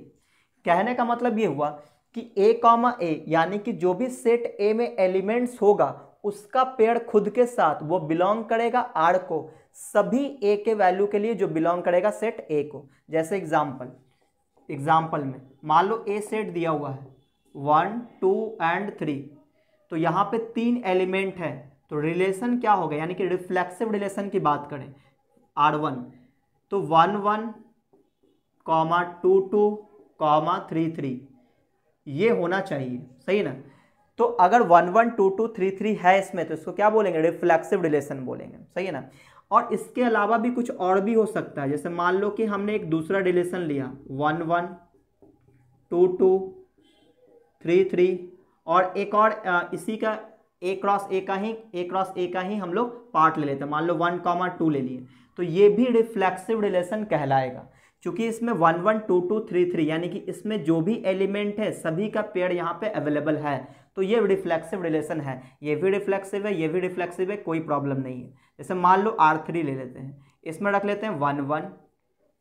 कहने का मतलब ये हुआ कि ए कॉमा ए यानी कि जो भी सेट ए में एलिमेंट्स होगा उसका पेड़ खुद के साथ वो बिलोंग करेगा आर को सभी ए के वैल्यू के लिए जो बिलोंग करेगा सेट ए को जैसे एग्जाम्पल एग्जाम्पल में मान लो ए सेट दिया हुआ है वन टू एंड थ्री तो यहाँ पे तीन एलिमेंट हैं तो रिलेशन क्या होगा यानी कि रिफ्लेक्सिव रिलेशन की बात करें आर वन तो one one comma two two comma three three ये होना चाहिए सही ना तो अगर one one two two three three है इसमें तो इसको क्या बोलेंगे रिफ्लेक्सिव रिलेशन बोलेंगे सही है ना और इसके अलावा भी कुछ और भी हो सकता है जैसे मान लो कि हमने एक दूसरा रिलेशन लिया one one two two three three और एक और इसी का ए क्रॉस ए का ही ए क्रॉस ए का ही हम लोग पार्ट ले लेते हैं मान लो वन कॉमा टू ले लिए तो ये भी रिफ्लेक्सिव रिलेशन कहलाएगा क्योंकि इसमें one one two two three three यानी कि इसमें जो भी एलिमेंट है सभी का पेड़ यहाँ पे अवेलेबल है तो ये रिफ्लेक्सिव रिलेशन है ये भी रिफ्लेक्सिव है ये भी रिफ्लेक्सिव है कोई प्रॉब्लम नहीं है जैसे मान लो आर थ्री ले लेते हैं इसमें रख लेते हैं one one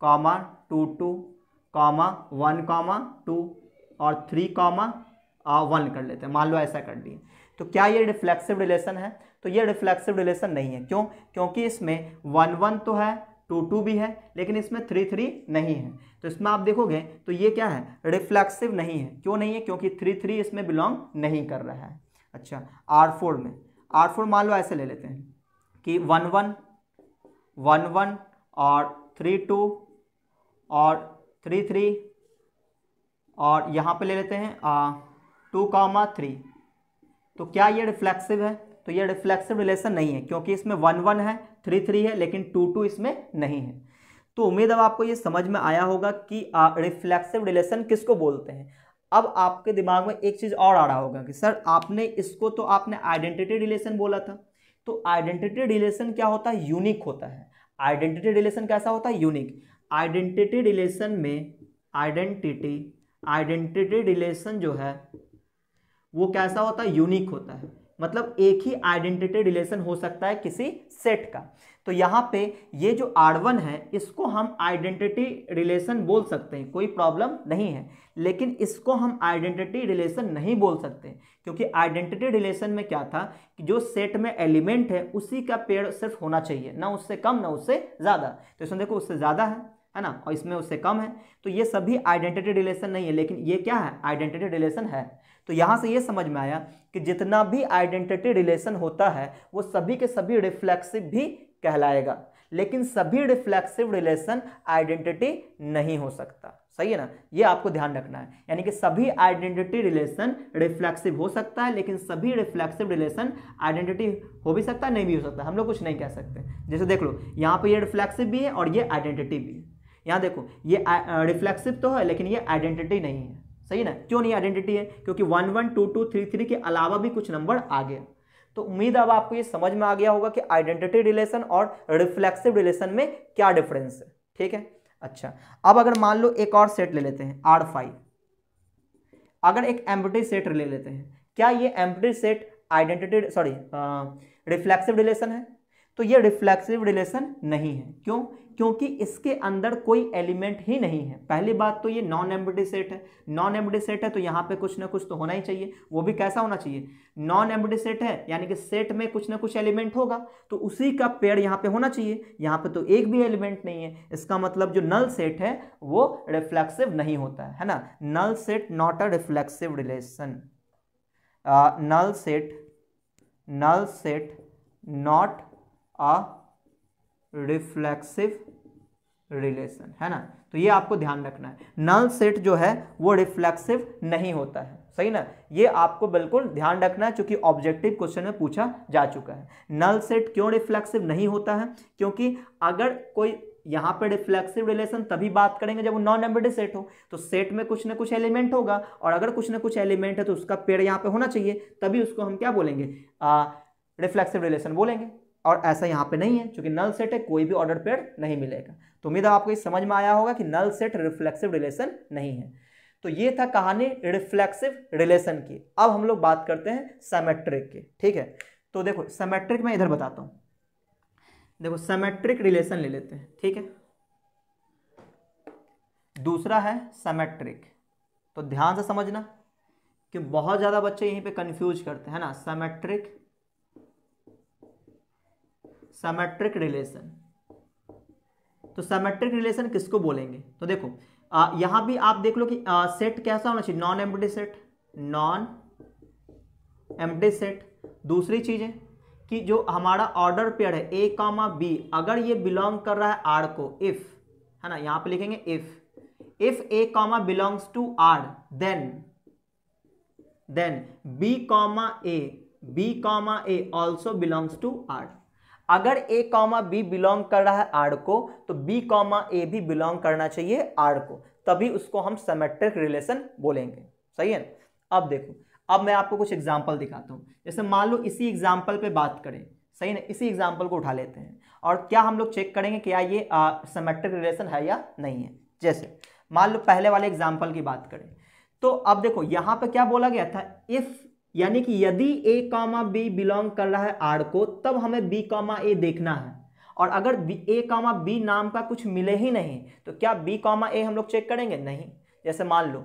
comma two two comma one comma two और थ्री कॉमा वन कर लेते हैं मान लो ऐसा कर दिए तो क्या ये रिफ्लेक्सिव रिलेशन है तो ये रिफ्लेक्सिव रिलेशन नहीं है क्यों क्योंकि इसमें वन वन तो है टू टू भी है लेकिन इसमें थ्री थ्री नहीं है तो इसमें आप देखोगे तो ये क्या है रिफ्लेक्सिव नहीं है क्यों नहीं है क्योंकि थ्री थ्री इसमें बिलोंग नहीं कर रहा है अच्छा आर फोर में आर फोर मान लो ऐसे ले लेते हैं कि वन वन वन वन और थ्री टू और थ्री थ्री और यहाँ पे ले लेते हैं टू कामा थ्री तो क्या ये रिफ्लेक्सिव है तो ये रिफ्लेक्सिव रिलेशन नहीं है क्योंकि इसमें वन वन है थ्री थ्री है लेकिन टू टू इसमें नहीं है तो उम्मीद अब आपको ये समझ में आया होगा कि रिफ्लेक्सिव रिलेशन किसको बोलते हैं अब आपके दिमाग में एक चीज़ और आ रहा होगा कि सर आपने इसको तो आपने आइडेंटिटी रिलेशन बोला था तो आइडेंटिटी रिलेशन क्या होता है यूनिक होता है आइडेंटिटी रिलेशन कैसा होता है यूनिक आइडेंटिटी रिलेशन में आइडेंटिटी आइडेंटिटी रिलेशन जो है वो कैसा होता है यूनिक होता है मतलब एक ही आइडेंटिटी रिलेशन हो सकता है किसी सेट का तो यहाँ पे ये जो R1 है इसको हम आइडेंटिटी रिलेशन बोल सकते हैं कोई प्रॉब्लम नहीं है लेकिन इसको हम आइडेंटिटी रिलेशन नहीं बोल सकते क्योंकि आइडेंटिटी रिलेशन में क्या था कि जो सेट में एलिमेंट है उसी का पेड़ सिर्फ होना चाहिए ना उससे कम ना उससे ज़्यादा तो इसमें देखो उससे ज़्यादा है है ना और इसमें उससे कम है तो ये सभी आइडेंटिटी रिलेशन नहीं है लेकिन ये क्या है आइडेंटिटी रिलेशन है तो यहाँ से ये समझ में आया कि जितना भी आइडेंटिटी रिलेशन होता है वो सभी के सभी रिफ्लेक्सिव भी कहलाएगा लेकिन सभी रिफ्लेक्सिव रिलेशन आइडेंटिटी नहीं हो सकता सही है ना ये आपको ध्यान रखना है यानी कि सभी आइडेंटिटी रिलेशन रिफ्लेक्सिव हो सकता है लेकिन सभी रिफ्लेक्सिव रिलेशन आइडेंटिटी हो भी सकता है नहीं भी हो सकता हम लोग कुछ नहीं कह सकते जैसे देख लो यहाँ पे ये रिफ्लेक्सिव भी है और ये आइडेंटिटी भी है यहाँ देखो ये रिफ्लेक्सिव तो है लेकिन ये आइडेंटिटी नहीं है सही ना क्यों नहीं आइडेंटिटी है क्योंकि one one two two three three के अलावा भी कुछ नंबर आ गया तो उम्मीद अब आपको ये समझ में आ गया होगा कि आइडेंटिटी रिलेशन और रिफ्लेक्सिव रिलेशन में क्या डिफरेंस है ठीक है अच्छा अब अगर मान लो एक और सेट ले लेते हैं आर फाइव अगर एक एम्पटी सेट ले लेते हैं क्या ये empty set identity sorry reflexive relation है तो ये रिफ्लेक्सिव रिलेशन नहीं है क्यों क्योंकि इसके अंदर कोई एलिमेंट ही नहीं है पहली बात तो ये नॉन एम्बडी सेट है नॉन एम्बडी सेट है तो यहाँ पे कुछ ना कुछ तो होना ही चाहिए वो भी कैसा होना चाहिए नॉन एम्बडी सेट है यानी कि सेट में कुछ ना कुछ एलिमेंट होगा तो उसी का पेड़ यहाँ पे होना चाहिए यहाँ पे तो एक भी एलिमेंट नहीं है इसका मतलब जो नल सेट है वो रिफ्लेक्सिव नहीं होता है ना null set not a reflexive relation null set null set not a reflexive relation है ना तो ये आपको ध्यान रखना है नल सेट जो है वो रिफ्लेक्सिव नहीं होता है सही ना ये आपको बिल्कुल ध्यान रखना है क्योंकि ऑब्जेक्टिव क्वेश्चन में पूछा जा चुका है नल सेट क्यों रिफ्लेक्सिव नहीं होता है क्योंकि अगर कोई यहाँ पर रिफ्लेक्सिव रिलेशन तभी बात करेंगे जब वो नॉन एम्बेड सेट हो तो सेट में कुछ ना कुछ एलिमेंट होगा और अगर कुछ ना कुछ एलिमेंट है तो उसका पेड़ यहाँ पे होना चाहिए तभी उसको हम क्या बोलेंगे रिफ्लेक्सिव रिलेशन बोलेंगे और ऐसा यहाँ पे नहीं है क्योंकि नल सेट है कोई भी ऑर्डर पेयर नहीं मिलेगा तो उम्मीद है आपको ये समझ में आया होगा कि नल सेट रिफ्लेक्सिव रिलेशन नहीं है तो ये था कहानी रिफ्लेक्सिव रिलेशन की अब हम लोग बात करते हैं सेमेट्रिक की ठीक है तो देखो सेमेट्रिक मैं इधर बताता हूँ देखो सेमेट्रिक रिलेशन ले लेते हैं ठीक है दूसरा है सेमेट्रिक तो ध्यान से समझना कि बहुत ज़्यादा बच्चे यहीं पे कंफ्यूज करते हैं ना सेमेट्रिक सेमेट्रिक रिलेशन तो सेमेट्रिक रिलेशन किसको बोलेंगे तो देखो आ, यहां भी आप देख लो कि आ, सेट कैसा होना चाहिए non empty set non empty set दूसरी चीज है कि जो हमारा ऑर्डर पेयर है ए कॉमा बी अगर ये बिलोंग कर रहा है आर को इफ है ना यहां पे लिखेंगे if if a comma belongs to R then then b comma a b comma A also belongs to R अगर ए कॉमा बी बिलोंग कर रहा है आर को तो बी कॉमा ए भी बिलोंग करना चाहिए आर को तभी उसको हम सेमेट्रिक रिलेशन बोलेंगे सही है अब देखो अब मैं आपको कुछ एग्जाम्पल दिखाता हूँ जैसे मान लो इसी एग्जाम्पल पे बात करें सही ना इसी एग्जाम्पल को उठा लेते हैं और क्या हम लोग चेक करेंगे क्या ये सेमेट्रिक रिलेशन है या नहीं है जैसे मान लो पहले वाले एग्जाम्पल की बात करें तो अब देखो यहाँ पे क्या बोला गया था इफ़ यानी कि यदि ए कामा बी बिलोंग कर रहा है आर को तब हमें बी कामा ए देखना है और अगर ए कामा बी नाम का कुछ मिले ही नहीं तो क्या बी कॉमा ए हम लोग चेक करेंगे नहीं जैसे मान लो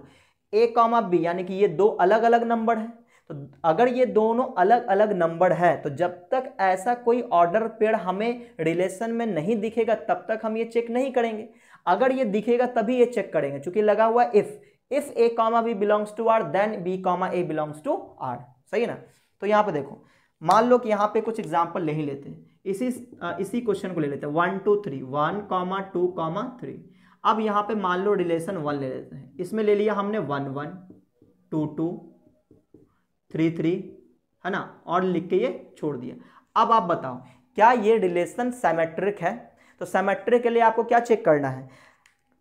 ए कामा बी यानी कि ये दो अलग अलग नंबर हैं तो अगर ये दोनों अलग अलग नंबर है तो जब तक ऐसा कोई ऑर्डर पेड़ हमें रिलेशन में नहीं दिखेगा तब तक हम ये चेक नहीं करेंगे अगर ये दिखेगा तभी ये चेक करेंगे चूंकि लगा हुआ if if a comma B belongs to R then b comma A belongs to R सही है ना तो यहाँ पे देखो मान लो कि यहाँ पे कुछ एग्जाम्पल ले ही लेते हैं इसी इसी क्वेश्चन को ले लेते हैं one two three one comma two comma three अब यहाँ पे मान लो रिलेशन वन ले लेते हैं इसमें ले लिया हमने one one two two three three है ना और लिख के ये छोड़ दिया अब आप बताओ क्या ये रिलेशन सेमेट्रिक है तो सेमेट्रिक के लिए आपको क्या चेक करना है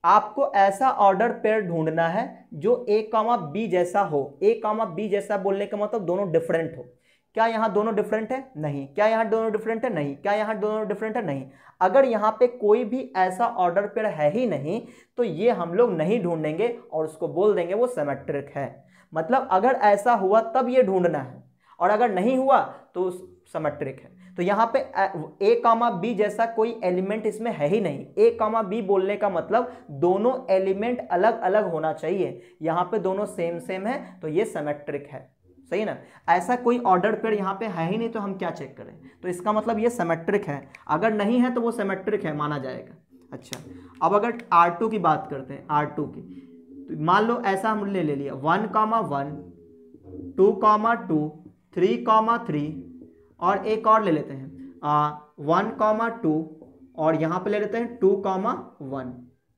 आपको ऐसा ऑर्डर पेयर ढूंढना है जो ए कामा बी जैसा हो ए कामा बी जैसा बोलने का मतलब दोनों डिफरेंट हो क्या यहाँ दोनों डिफरेंट है नहीं क्या यहाँ दोनों डिफरेंट है नहीं क्या यहाँ दोनों डिफरेंट है नहीं अगर यहाँ पे कोई भी ऐसा ऑर्डर पेयर है ही नहीं तो ये हम लोग नहीं ढूंढेंगे और उसको बोल देंगे वो सेमेट्रिक है मतलब अगर ऐसा हुआ तब ये ढूंढना है और अगर नहीं हुआ तो समेट्रिक है तो यहाँ पे ए कामा बी जैसा कोई एलिमेंट इसमें है ही नहीं ए कामा बी बोलने का मतलब दोनों एलिमेंट अलग अलग होना चाहिए यहाँ पे दोनों सेम सेम है तो ये सेमेट्रिक है सही ना ऐसा कोई ऑर्डर पेड़ यहाँ पे है ही नहीं तो हम क्या चेक करें तो इसका मतलब ये सेमेट्रिक है अगर नहीं है तो वो सेमेट्रिक है माना जाएगा अच्छा अब अगर आर टू की बात करते हैं आर टू की तो मान लो ऐसा हमने ले लिया one comma one two comma two three comma three और एक और ले लेते हैं वन कॉमा टू और यहाँ पे ले लेते हैं टू कॉमा वन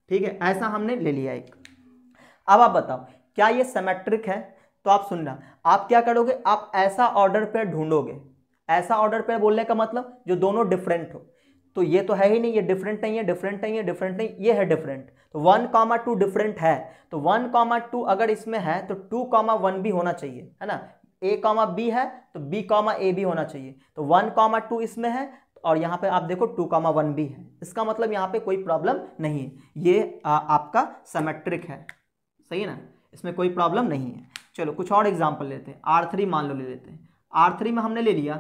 ठीक है ऐसा हमने ले लिया एक अब आप बताओ क्या ये सेमेट्रिक है तो आप सुनना आप क्या करोगे आप ऐसा ऑर्डर पेयर ढूंढोगे ऐसा ऑर्डर पेयर बोलने का मतलब जो दोनों डिफरेंट हो तो ये तो है ही नहीं ये डिफरेंट नहीं है डिफरेंट नहीं है डिफरेंट नहीं ये है डिफरेंट तो वन कॉमा टू डिफरेंट है तो वन कॉमा टू अगर इसमें है तो टू कॉमा वन भी होना चाहिए है ना ए कॉमा बी है तो बी कॉमा ए भी होना चाहिए तो वन कॉमा टू इसमें है और यहाँ पे आप देखो टू कॉमा वन भी है इसका मतलब यहाँ पे कोई प्रॉब्लम नहीं है ये आ, आपका सेमेट्रिक है सही है ना इसमें कोई प्रॉब्लम नहीं है चलो कुछ और एग्जाम्पल लेते हैं आर थ्री मान लो ले लेते हैं आर थ्री में हमने ले लिया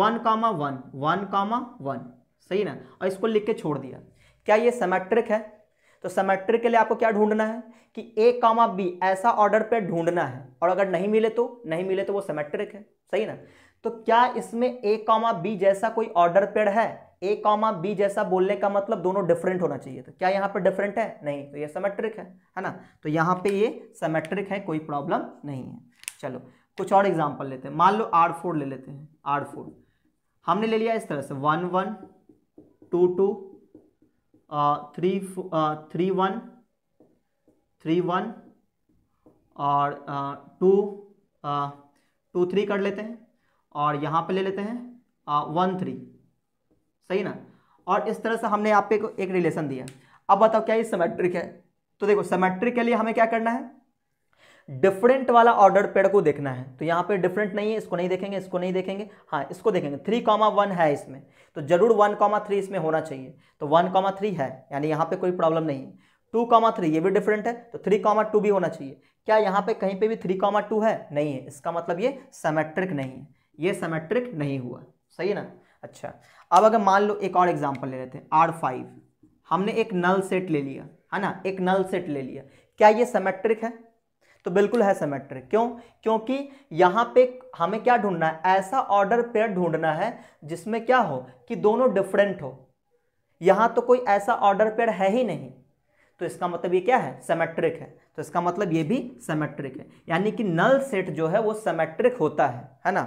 one comma one one comma one सही ना और इसको लिख के छोड़ दिया क्या ये सेमेट्रिक है तो सेमेट्रिक के लिए आपको क्या ढूंढना है कि ए कामा बी ऐसा ऑर्डर पे ढूंढना है और अगर नहीं मिले तो नहीं मिले तो वो सेमेट्रिक है सही ना तो क्या इसमें ए कामा बी जैसा कोई ऑर्डर पेड है ए कॉमा बी जैसा बोलने का मतलब दोनों डिफरेंट होना चाहिए तो क्या यहाँ पर डिफरेंट है नहीं तो ये सेमेट्रिक है है ना तो यहाँ पे ये सेमेट्रिक है कोई प्रॉब्लम नहीं है चलो कुछ और एग्जाम्पल लेते हैं मान लो आर फोर ले लेते हैं आर फोर हमने ले लिया इस तरह से one one two two three three one three one और टू टू थ्री कर लेते हैं और यहाँ पे ले लेते हैं वन थ्री सही ना और इस तरह से हमने आपके पे एक रिलेशन दिया अब बताओ क्या ये सेमेट्रिक है तो देखो सेमेट्रिक के लिए हमें क्या करना है डिफरेंट वाला ऑर्डर पेड़ को देखना है तो यहाँ पे डिफरेंट नहीं है इसको नहीं देखेंगे इसको नहीं देखेंगे हाँ इसको देखेंगे थ्री कॉमा वन है इसमें तो जरूर वन कॉमा थ्री इसमें होना चाहिए तो वन कॉमा थ्री है यानी यहाँ पे कोई प्रॉब्लम नहीं है टू कॉमा थ्री ये भी डिफरेंट है तो थ्री कॉमा टू भी होना चाहिए क्या यहाँ पे कहीं पे भी थ्री कॉमा टू है नहीं है इसका मतलब ये सेमेट्रिक नहीं है ये सेमेट्रिक नहीं हुआ सही है ना अच्छा अब अगर मान लो एक और एग्जाम्पल ले रहे थे आर फाइव हमने एक नल सेट ले लिया है ना एक नल सेट ले लिया क्या ये सेमेट्रिक है तो बिल्कुल है सिमेट्रिक क्यों क्योंकि यहाँ पे हमें क्या ढूंढना है ऐसा ऑर्डर पेयर ढूंढना है जिसमें क्या हो कि दोनों डिफरेंट हो यहाँ तो कोई ऐसा ऑर्डर पेयर है ही नहीं तो इसका मतलब ये क्या है सेमेट्रिक है तो इसका मतलब ये भी सेमेट्रिक है यानी कि नल सेट जो है वो सेमेट्रिक होता है है ना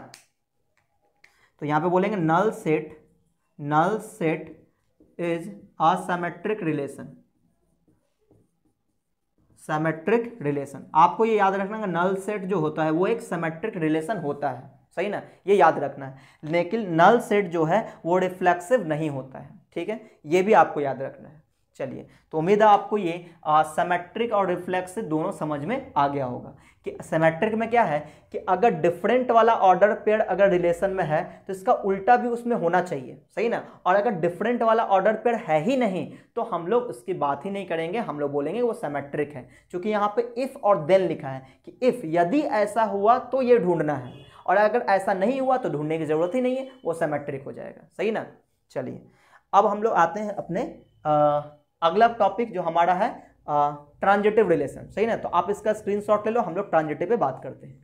तो यहाँ पे बोलेंगे null set null set is a symmetric relation symmetric relation आपको ये याद रखना नल सेट जो होता है वो एक सेमेट्रिक रिलेशन होता है सही ना ये याद रखना है लेकिन नल सेट जो है वो रिफ्लेक्सिव नहीं होता है ठीक है ये भी आपको याद रखना है चलिए तो उम्मीद है आपको ये सेमेट्रिक और रिफ्लेक्स दोनों समझ में आ गया होगा कि सेमेट्रिक में क्या है कि अगर डिफरेंट वाला ऑर्डर पेयर अगर रिलेशन में है तो इसका उल्टा भी उसमें होना चाहिए सही ना और अगर डिफरेंट वाला ऑर्डर पेयर है ही नहीं तो हम लोग उसकी बात ही नहीं करेंगे हम लोग बोलेंगे वो सेमेट्रिक है क्योंकि यहाँ पर इफ़ और देन लिखा है कि इफ़ यदि ऐसा हुआ तो ये ढूंढना है और अगर ऐसा नहीं हुआ तो ढूंढने की ज़रूरत ही नहीं है वो सेमेट्रिक हो जाएगा सही ना चलिए अब हम लोग आते हैं अपने आ, अगला टॉपिक जो हमारा है ट्रांजेटिव रिलेशन सही ना तो आप इसका स्क्रीनशॉट ले लो हम लोग ट्रांजेटिव पे बात करते हैं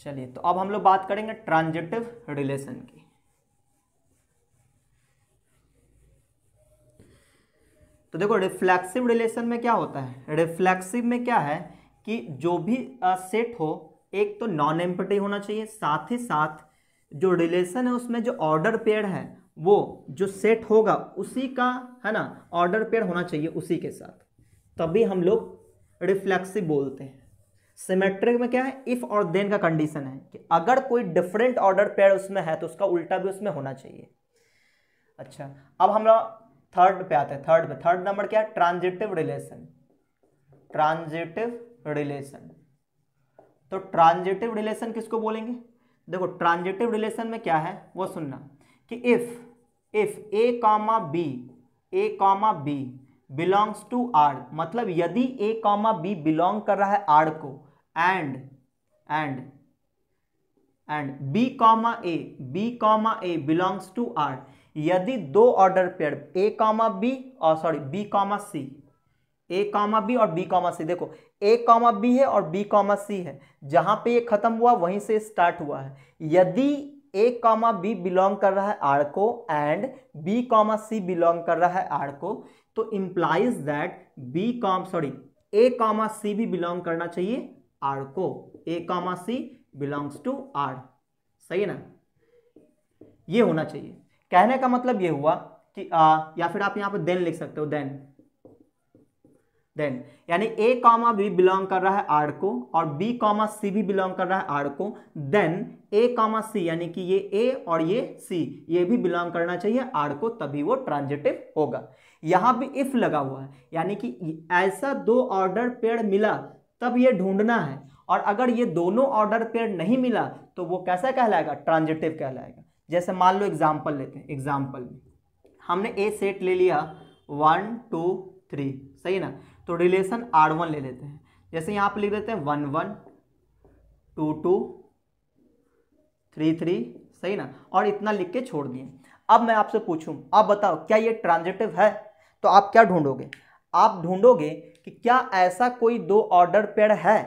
चलिए तो अब हम लोग बात करेंगे ट्रांजेटिव रिलेशन की तो देखो रिफ्लेक्सिव रिलेशन में क्या होता है रिफ्लेक्सिव में क्या है कि जो भी सेट हो एक तो नॉन एम्पटी होना चाहिए साथ ही साथ जो रिलेशन है उसमें जो ऑर्डर पेड़ है वो जो सेट होगा उसी का है ना ऑर्डर पेयर होना चाहिए उसी के साथ तभी हम लोग रिफ्लेक्सिव बोलते हैं सिमेट्रिक में क्या है इफ़ और देन का कंडीशन है कि अगर कोई डिफरेंट ऑर्डर पेयर उसमें है तो उसका उल्टा भी उसमें होना चाहिए अच्छा अब हम लोग थर्ड पे आते हैं थर्ड पे थर्ड नंबर क्या है ट्रांजिटिव रिलेशन ट्रांजिटिव रिलेशन तो ट्रांजेटिव रिलेशन किसको बोलेंगे देखो ट्रांजेटिव रिलेशन में क्या है वो सुनना कि if if a comma B A comma B belongs to R मतलब यदि ए कॉमा बी बिलोंग कर रहा है आर को and and and B comma a b comma A belongs to R यदि दो order pair a comma b और sorry b comma c a comma b और बी कॉमा सी देखो ए कॉमा बी है और बी कॉमा सी है जहाँ पे ये ख़त्म हुआ वहीं से स्टार्ट हुआ है यदि ए कॉमा बी बिलोंग कर रहा है आर को and B comma c belong कर रहा है आर को तो implies that b comma sorry a comma c भी बिलोंग करना चाहिए आर को a comma C belongs to R सही है ना ये होना चाहिए कहने का मतलब ये हुआ कि आ, या फिर आप यहाँ पर देन लिख सकते हो देन देन यानी ए कॉमा बी बिलोंग कर रहा है आर को और बी कॉमा सी भी बिलोंग कर रहा है आर को देन ए कॉमा सी यानी कि ये ए और ये सी ये भी बिलोंग करना चाहिए आर को तभी वो ट्रांजिटिव होगा यहाँ भी इफ लगा हुआ है यानी कि ऐसा दो ऑर्डर पेड़ मिला तब ये ढूंढना है और अगर ये दोनों ऑर्डर पेड़ नहीं मिला तो वो कैसा कहलाएगा ट्रांजिटिव कहलाएगा जैसे मान लो एग्जाम्पल लेते हैं एग्जाम्पल में हमने ए सेट ले लिया वन टू थ्री सही ना तो रिलेशन आर वन ले लेते हैं जैसे यहाँ पर लिख देते हैं one one two two three three सही ना और इतना लिख के छोड़ दिए अब मैं आपसे पूछूं आप बताओ क्या ये ट्रांजेटिव है तो आप क्या ढूंढोगे आप ढूंढोगे कि क्या ऐसा कोई दो ऑर्डर पेड़ है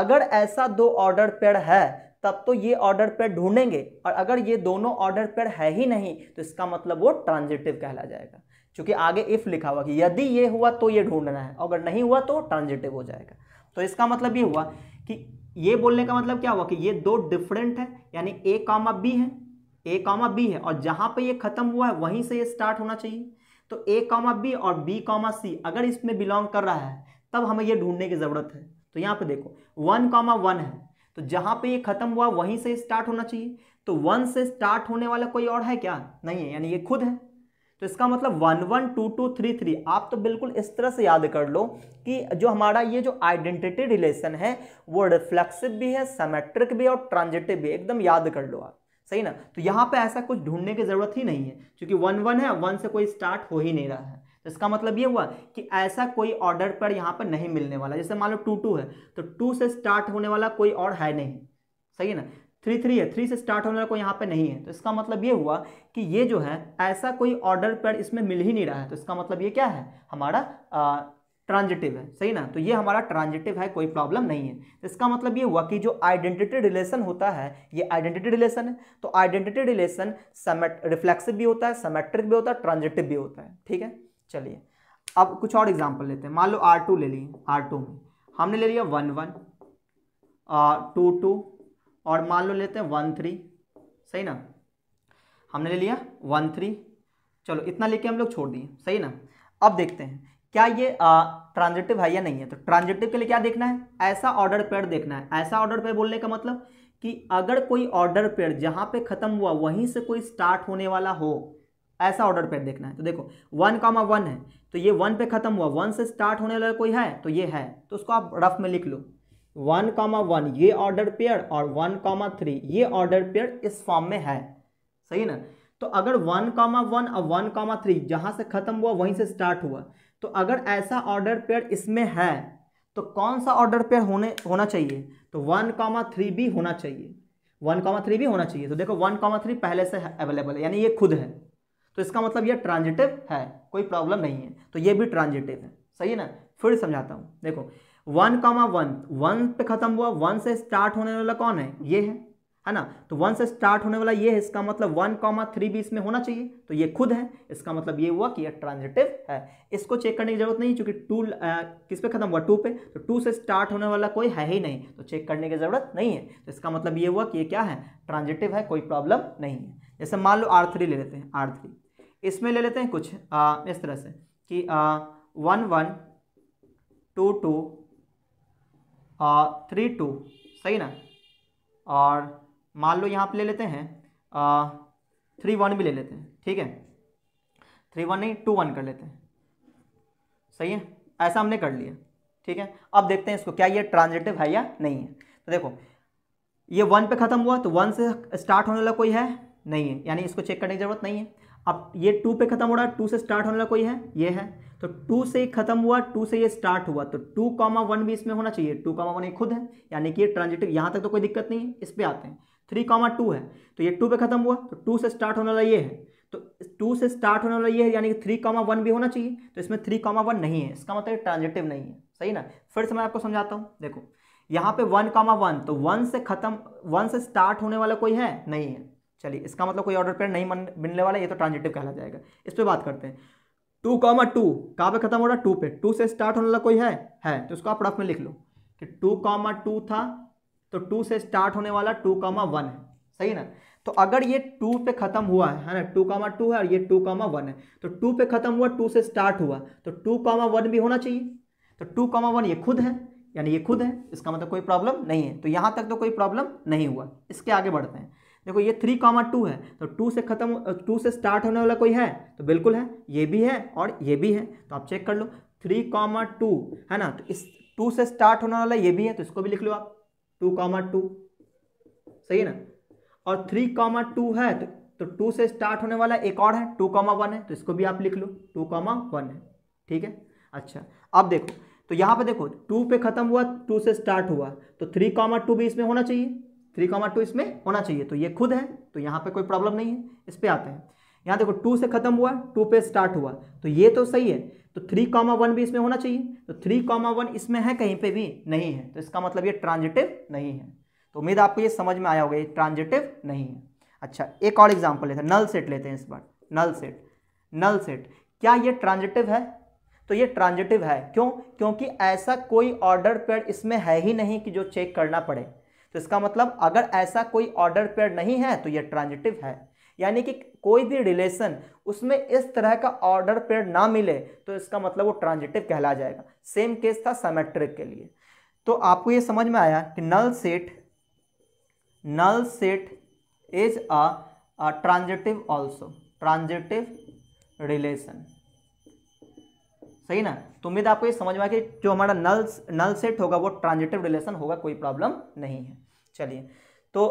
अगर ऐसा दो ऑर्डर पेड़ है तब तो ये ऑर्डर पेड़ ढूंढेंगे और अगर ये दोनों ऑर्डर पेड़ है ही नहीं तो इसका मतलब वो ट्रांजेटिव कहला जाएगा क्योंकि आगे इफ लिखा हुआ कि यदि ये हुआ तो ये ढूंढना है अगर नहीं हुआ तो ट्रांजिटिव हो जाएगा तो इसका मतलब ये हुआ कि ये बोलने का मतलब क्या हुआ कि ये दो डिफरेंट है यानी ए कामा बी है ए कामा बी है और जहां पे ये खत्म हुआ है वहीं से ये स्टार्ट होना चाहिए तो ए कामा बी और बी कामा सी अगर इसमें बिलोंग कर रहा है तब हमें ये ढूंढने की ज़रूरत है तो यहाँ पे देखो वन कामा वन है तो जहाँ पे ये खत्म हुआ वहीं से स्टार्ट होना चाहिए तो वन से स्टार्ट होने वाला कोई और है क्या नहीं है यानी ये खुद है तो इसका मतलब one one two two three three आप तो बिल्कुल इस तरह से याद कर लो कि जो हमारा ये जो आइडेंटिटी रिलेशन है वो रिफ्लेक्सिव भी है सेमेट्रिक भी है और ट्रांजिटिव भी एकदम याद कर लो आप सही ना तो यहाँ पे ऐसा कुछ ढूंढने की ज़रूरत ही नहीं है क्योंकि वन वन है वन से कोई स्टार्ट हो ही नहीं रहा है तो इसका मतलब ये हुआ कि ऐसा कोई ऑर्डर पर यहाँ पर नहीं मिलने वाला जैसे मान लो टू टू है तो टू से स्टार्ट होने वाला कोई और है नहीं सही है ना थ्री थ्री है थ्री से स्टार्ट होने वाला कोई यहाँ पे नहीं है तो इसका मतलब ये हुआ कि ये जो है ऐसा कोई ऑर्डर पेड इसमें मिल ही नहीं रहा है तो इसका मतलब ये क्या है हमारा ट्रांजिटिव है सही ना तो ये हमारा ट्रांजिटिव है कोई प्रॉब्लम नहीं है तो इसका मतलब ये हुआ कि जो आइडेंटिटी रिलेशन होता है ये आइडेंटिटी रिलेशन है तो आइडेंटिटी रिलेशन रिफ्लेक्सिव भी होता है समेट्रिक भी होता है ट्रांजिटिव भी होता है ठीक है चलिए अब कुछ और एग्जाम्पल लेते हैं मान लो आर टू ले लिए आर टू में हमने ले लिया वन वन टू टू और मान लो लेते हैं वन थ्री सही ना हमने ले लिया वन थ्री चलो इतना लेके हम लोग छोड़ दिए सही ना अब देखते हैं क्या ये ट्रांजिटिव है या नहीं है तो ट्रांजिटिव के लिए क्या देखना है ऐसा ऑर्डर पेयर देखना है ऐसा ऑर्डर पेयर बोलने का मतलब कि अगर कोई ऑर्डर पेयर जहाँ पे ख़त्म हुआ वहीं से कोई स्टार्ट होने वाला हो ऐसा ऑर्डर पेयर देखना है तो देखो वन कामा वन है तो ये वन पे ख़त्म हुआ वन से स्टार्ट होने वाला कोई है तो ये है तो उसको आप रफ में लिख लो वन कामा वन ये ऑर्डर पेयर और वन कामा थ्री ये ऑर्डर पेयर इस फॉर्म में है सही ना तो अगर वन कामा वन और वन कामा थ्री जहाँ से ख़त्म हुआ वहीं से स्टार्ट हुआ तो अगर ऐसा ऑर्डर पेयर इसमें है तो कौन सा ऑर्डर पेयर होने होना चाहिए तो वन कामा थ्री भी होना चाहिए वन कामा थ्री भी होना चाहिए तो देखो वन कामा थ्री पहले से अवेलेबल है यानी ये खुद है तो इसका मतलब ये ट्रांजिटिव है कोई प्रॉब्लम नहीं है तो ये भी ट्रांजिटिव है सही है ना फिर समझाता हूँ देखो वन कॉमा वन वन पे खत्म हुआ वन से स्टार्ट होने वाला कौन है ये है है ना तो वन से स्टार्ट होने वाला ये है इसका मतलब वन कॉमा थ्री भी इसमें होना चाहिए तो ये खुद है इसका मतलब ये हुआ कि ये ट्रांजिटिव है इसको चेक करने की जरूरत नहीं क्योंकि टू किस पे खत्म हुआ टू पे तो टू से स्टार्ट होने वाला कोई है ही नहीं तो चेक करने की जरूरत नहीं है तो इसका मतलब ये हुआ कि ये क्या है ट्रांजिटिव है कोई प्रॉब्लम नहीं है जैसे मान लो आर थ्री ले लेते हैं आर थ्री इसमें ले लेते हैं कुछ आ, इस तरह से कि one one two two three two सही ना और मान लो यहाँ पे ले लेते हैं थ्री वन भी ले लेते हैं ठीक है थ्री वन नहीं टू वन कर लेते हैं सही है ऐसा हमने कर लिया ठीक है अब देखते हैं इसको क्या ये ट्रांजिटिव है या नहीं है तो देखो ये वन पे ख़त्म हुआ तो वन से स्टार्ट होने वाला कोई है नहीं है यानी इसको चेक करने की ज़रूरत नहीं है अब ये टू पे ख़त्म हो रहा है टू से स्टार्ट होने वाला कोई है ये है तो टू से खत्म हुआ टू से ये स्टार्ट हुआ तो टू कॉमा वन भी इसमें होना चाहिए टू कॉमा वन ये खुद है यानी कि ये ट्रांजिटिव यहाँ तक तो कोई दिक्कत नहीं है इस पर आते हैं थ्री कॉमा टू है तो ये टू पे खत्म हुआ तो टू से स्टार्ट होने वाला ये है तो टू से स्टार्ट होने वाला ये है यानी कि थ्री कॉमा वन भी होना चाहिए तो इसमें थ्री कॉमा वन नहीं है इसका मतलब ट्रांजिटिव नहीं है सही ना फिर से मैं आपको समझाता हूँ देखो यहाँ पे वन कामा वन तो वन से खत्म वन से स्टार्ट होने वाला कोई है नहीं है चलिए इसका मतलब कोई ऑर्डर पेयर नहीं मिलने वाला ये तो ट्रांजिटिव कहला जाएगा इस पर बात करते हैं टू कॉमा टू कहाँ पे खत्म हो रहा टू पे टू से स्टार्ट होने वाला कोई है है तो उसको आप रफ में लिख लो कि टू कॉमा टू था तो टू से स्टार्ट होने वाला टू कॉमा वन है सही ना तो अगर ये टू पे खत्म हुआ है है ना टू कॉमा टू है और ये टू कॉमा वन है तो टू पे खत्म हुआ टू से स्टार्ट हुआ तो टू कॉमा वन भी होना चाहिए तो टू कॉमा वन ये खुद है यानी ये खुद है इसका मतलब कोई प्रॉब्लम नहीं है तो यहाँ तक तो कोई प्रॉब्लम नहीं हुआ इसके आगे बढ़ते हैं देखो ये थ्री कॉमा टू है तो टू से खत्म टू से स्टार्ट होने वाला कोई है तो बिल्कुल है ये भी है और ये भी है तो आप चेक कर लो थ्री कॉमा टू है ना तो इस टू से स्टार्ट होने वाला ये भी है तो इसको भी लिख लो आप टू कॉमा टू सही है ना और थ्री कॉमा टू है तो तो टू से स्टार्ट होने वाला एक और है टू कॉमा वन है तो इसको भी आप लिख लो टू कॉमा वन है ठीक है अच्छा अब देखो तो यहाँ पे देखो टू पे खत्म हुआ टू से स्टार्ट हुआ तो थ्री कॉमा टू भी इसमें होना चाहिए थ्री कॉमा टू इसमें होना चाहिए तो ये खुद है तो यहाँ पे कोई प्रॉब्लम नहीं है इस पर आते हैं यहाँ देखो टू से खत्म हुआ टू पे स्टार्ट हुआ तो ये तो सही है तो थ्री कॉमा वन भी इसमें होना चाहिए तो थ्री कॉमा वन इसमें है कहीं पे भी नहीं है तो इसका मतलब ये ट्रांजिटिव नहीं है तो उम्मीद आपको ये समझ में आया होगा ये ट्रांजिटिव नहीं है अच्छा एक और एग्जाम्पल लेते हैं नल सेट लेते हैं इस बार नल सेट नल सेट क्या ये ट्रांजिटिव है तो ये ट्रांजिटिव है क्यों क्योंकि ऐसा कोई ऑर्डर पेड इसमें है ही नहीं कि जो चेक करना पड़े तो इसका मतलब अगर ऐसा कोई ऑर्डर पेयर नहीं है तो ये ट्रांजिटिव है यानी कि कोई भी रिलेशन उसमें इस तरह का ऑर्डर पेयर ना मिले तो इसका मतलब वो ट्रांजिटिव कहला जाएगा सेम केस था सेमेट्रिक के लिए तो आपको ये समझ में आया कि null set null set is a transitive also transitive relation सही ना तो उम्मीद आपको ये समझ में आया कि जो हमारा नल नल सेट होगा वो ट्रांजिटिव रिलेशन होगा कोई प्रॉब्लम नहीं है चलिए तो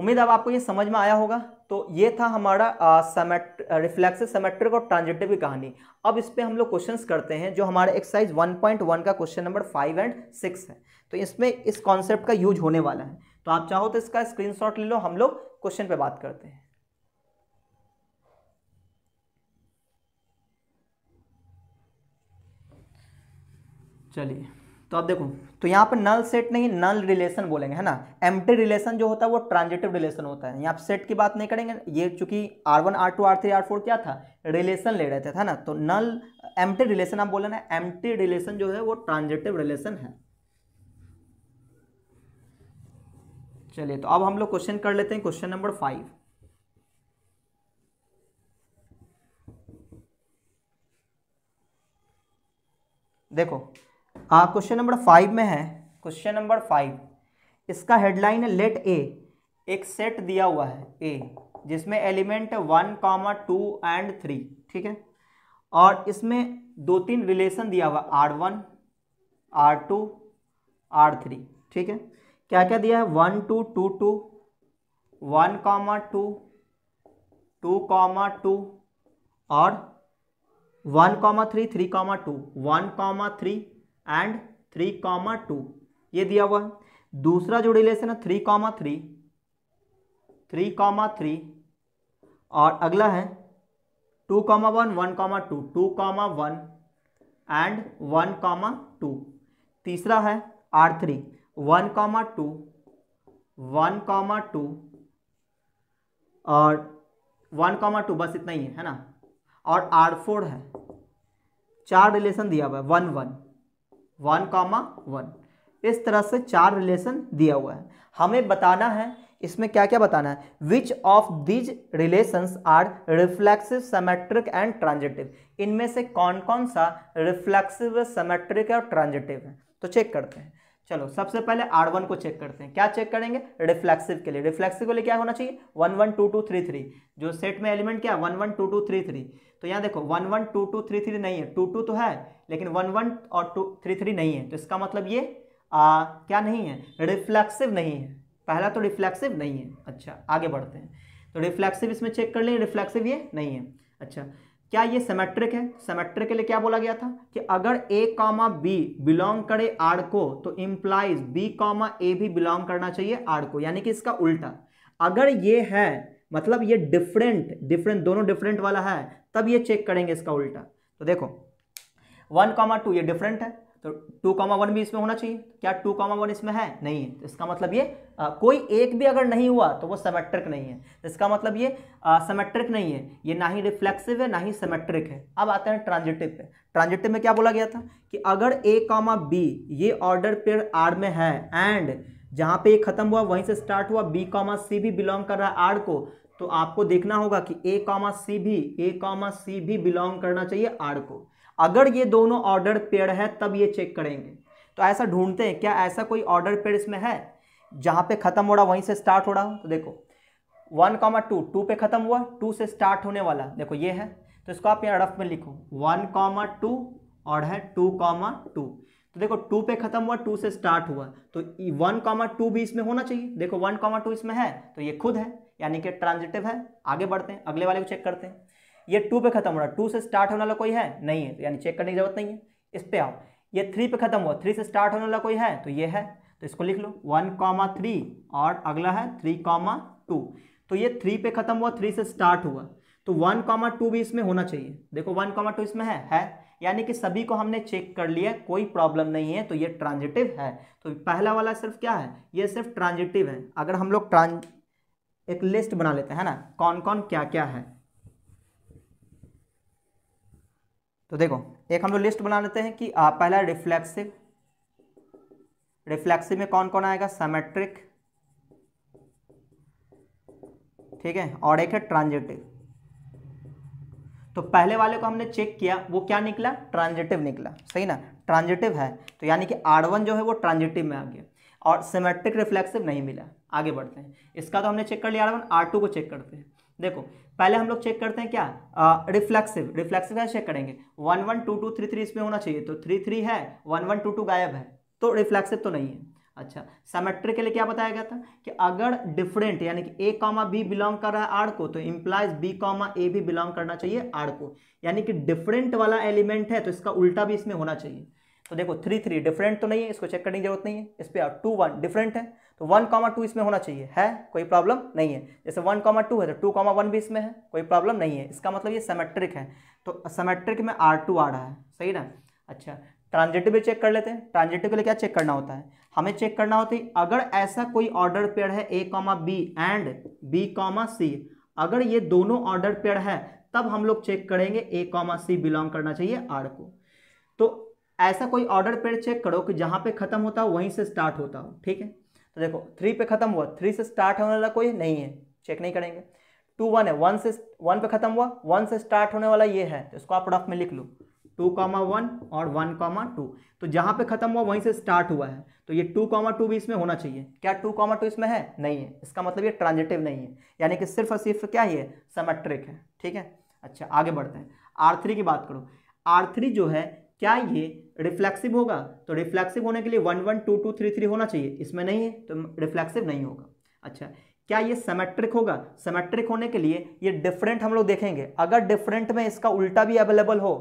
उम्मीद अब आपको ये समझ में आया होगा तो ये था हमारा सेमेट रिफ्लेक्सिव सेमेट्रिक और ट्रांजिटिव की कहानी अब इस पर हम लोग क्वेश्चंस करते हैं जो हमारे एक्सरसाइज 1.1 का question number five and six है तो इसमें इस कॉन्सेप्ट का यूज होने वाला है तो आप चाहो तो इसका स्क्रीन ले लो हम लोग क्वेश्चन पर बात करते हैं चलिए तो आप देखो तो यहाँ पर नल सेट नहीं नल रिलेशन बोलेंगे है ना एम रिलेशन जो होता है वो ट्रांजिटिव रिलेशन होता है यहाँ सेट की बात नहीं करेंगे ये चूंकि R one R two R three R four क्या था रिलेशन ले रहे थे था ना तो नल एम रिलेशन आप बोले ना एम रिलेशन जो है वो ट्रांजिटिव रिलेशन है चलिए तो अब हम लोग क्वेश्चन कर लेते हैं क्वेश्चन नंबर फाइव देखो हाँ क्वेश्चन नंबर फाइव में है क्वेश्चन नंबर फाइव इसका हेडलाइन है लेट ए एक सेट दिया हुआ है ए जिसमें element one comma two and three ठीक है और इसमें दो तीन रिलेशन दिया हुआ R one R two R three ठीक है क्या क्या दिया है one two two two one comma two two comma two और one comma three three comma two one comma three and three comma two ये दिया हुआ है दूसरा जो रिलेशन है three comma three three comma three और अगला है two comma one one comma two two comma one and one comma two तीसरा है R three one comma two one comma two और वन कॉमा टू बस इतना ही है, है ना और आर फोर है चार रिलेशन दिया हुआ है one one one comma one इस तरह से चार रिलेशन दिया हुआ है हमें बताना है इसमें क्या क्या बताना है which of these relations are reflexive symmetric and transitive इनमें से कौन कौन सा रिफ्लेक्सिव सेमेट्रिक और ट्रांजिटिव है तो चेक करते हैं चलो सबसे पहले आर वन को चेक करते हैं क्या चेक करेंगे रिफ्लेक्सिव के लिए रिफ्लेक्सिव के लिए क्या होना चाहिए one one two two three three जो सेट में एलिमेंट क्या है one one two two three three तो यहाँ देखो one one two two three three नहीं है टू टू तो है लेकिन वन वन और टू थ्री थ्री नहीं है तो इसका मतलब ये आ, क्या नहीं है रिफ्लेक्सिव नहीं है पहला तो रिफ्लेक्सिव नहीं है अच्छा आगे बढ़ते हैं तो रिफ्लेक्सिव इसमें चेक कर लें रिफ्लेक्सिव ये नहीं है अच्छा क्या ये सेमेट्रिक है सेमेट्रिक के लिए क्या बोला गया था कि अगर ए कॉमा बी बिलोंग करे आर को तो इम्प्लाइज बी कॉमा ए भी बिलोंग करना चाहिए आर को यानी कि इसका उल्टा अगर ये है मतलब ये डिफरेंट डिफरेंट दोनों डिफरेंट वाला है तब ये चेक करेंगे इसका उल्टा तो देखो वन कॉमा टू ये डिफरेंट है तो टू कॉमा वन भी इसमें होना चाहिए क्या टू कॉमा वन इसमें है नहीं है तो इसका मतलब ये आ, कोई एक भी अगर नहीं हुआ तो वो सेमेट्रिक नहीं है तो इसका मतलब ये सेमेट्रिक नहीं है ये ना ही रिफ्लेक्सिव है ना ही सेमेट्रिक है अब आते हैं ट्रांजिटिव पे ट्रांजिटिव में क्या बोला गया था कि अगर ए कॉमा बी ये ऑर्डर पेयर आर में है एंड जहाँ पे ये खत्म हुआ वहीं से स्टार्ट हुआ बी कॉमा सी भी बिलोंग कर रहा है आर को तो आपको देखना होगा कि ए कॉमा सी भी ए कॉमा सी भी बिलोंग करना चाहिए आर को अगर ये दोनों ऑर्डर पेड़ है तब ये चेक करेंगे तो ऐसा ढूंढते हैं क्या ऐसा कोई ऑर्डर पेड़ इसमें है जहाँ पे ख़त्म हो रहा वहीं से स्टार्ट हो रहा हो तो देखो वन कॉमा टू टू पे ख़त्म हुआ टू से स्टार्ट होने वाला देखो ये है तो इसको आप यहाँ रफ में लिखो वन कॉमा टू और है टू कॉमा टू तो देखो टू पे ख़त्म हुआ टू से स्टार्ट हुआ तो वन कॉमा टू भी इसमें होना चाहिए देखो वन कॉमा टू इसमें है तो ये खुद है यानी कि ट्रांजिटिव है आगे बढ़ते हैं अगले वाले को चेक करते हैं ये टू पे खत्म हो रहा है टू से स्टार्ट होने वाला कोई है नहीं है तो यानी चेक करने की जरूरत नहीं है इस पर आओ ये थ्री पे खत्म हुआ थ्री से स्टार्ट होने वाला कोई है तो ये है तो इसको लिख लो वन कॉमा थ्री और अगला है थ्री कॉमा टू तो ये थ्री पे खत्म हुआ थ्री से स्टार्ट हुआ तो वन कॉमा टू भी इसमें होना चाहिए देखो वन कॉमा टू इसमें है है यानी कि सभी को हमने चेक कर लिया कोई प्रॉब्लम नहीं है तो ये ट्रांजिटिव है तो पहला वाला सिर्फ क्या है ये सिर्फ ट्रांजिटिव है अगर हम लोग ट्रांज एक लिस्ट बना लेते हैं ना कौन कौन क्या क्या है तो देखो एक हम लोग लिस्ट बना लेते हैं कि आ, पहला रिफ्लेक्सिव रिफ्लेक्सिव में कौन कौन आएगा सेमेट्रिक ठीक है और एक है ट्रांजिटिव तो पहले वाले को हमने चेक किया वो क्या निकला ट्रांजिटिव निकला सही ना ट्रांजिटिव है तो यानी कि आर वन जो है वो ट्रांजिटिव में आ गया और सिमेट्रिक रिफ्लेक्सिव नहीं मिला आगे बढ़ते हैं इसका तो हमने चेक कर लिया आर वन आर टू को चेक करते हैं देखो पहले हम लोग चेक करते हैं क्या रिफ्लेक्सिव रिफ्लेक्सिव का चेक करेंगे one one two two three three इसमें होना चाहिए तो थ्री थ्री है वन वन टू टू गायब है तो रिफ्लेक्सिव तो नहीं है अच्छा सेमेट्री के लिए क्या बताया गया था कि अगर डिफरेंट यानी कि ए कॉमा बी बिलोंग कर रहा है आर को तो इम्प्लाइज बी कॉमा ए भी बिलोंग करना चाहिए आर को यानी कि डिफरेंट वाला एलिमेंट है तो इसका उल्टा भी इसमें होना चाहिए तो देखो थ्री थ्री डिफरेंट तो नहीं है इसको चेक करने की जरूरत नहीं है इस पर आप टू वन डिफरेंट है तो वन कॉमा टू इसमें होना चाहिए है कोई प्रॉब्लम नहीं है जैसे वन कॉमा टू है तो टू कॉमा वन भी इसमें है कोई प्रॉब्लम नहीं है इसका मतलब ये सेमेट्रिक है तो सेमेट्रिक में आर टू आ रहा है सही ना अच्छा ट्रांजिटिव भी चेक कर लेते हैं ट्रांजिटिव के लिए क्या चेक करना होता है हमें चेक करना होता है अगर ऐसा कोई ऑर्डर पेयर है A comma B and B comma C अगर ये दोनों ऑर्डर पेयर है तब हम लोग चेक करेंगे ए कॉमा सी बिलोंग करना चाहिए आर को तो ऐसा कोई ऑर्डर पेड चेक करो कि जहाँ पे खत्म होता हो वहीं से स्टार्ट होता हो ठीक है तो देखो थ्री पे खत्म हुआ थ्री से स्टार्ट होने वाला कोई नहीं है चेक नहीं करेंगे टू वन है वन से वन पे खत्म हुआ वन से स्टार्ट होने वाला ये है तो इसको आप रफ में लिख लो टू कॉमा वन और वन कॉमा टू तो जहाँ पे खत्म हुआ वहीं से स्टार्ट हुआ है तो ये टू कॉमा टू भी इसमें होना चाहिए क्या टू कॉमा टू इसमें है नहीं है इसका मतलब ये ट्रांजिटिव नहीं है यानी कि सिर्फ और सिर्फ क्या है समेट्रिक है ठीक है अच्छा आगे बढ़ते हैं आर थ्री की बात करो आर थ्री जो है क्या ये रिफ्लेक्सिव होगा तो रिफ्लेक्सिव होने के लिए one one two two three three होना चाहिए इसमें नहीं है तो रिफ्लेक्सिव नहीं होगा अच्छा क्या ये सेमेट्रिक होगा सेमेट्रिक होने के लिए ये डिफरेंट हम लोग देखेंगे अगर डिफरेंट में इसका उल्टा भी अवेलेबल हो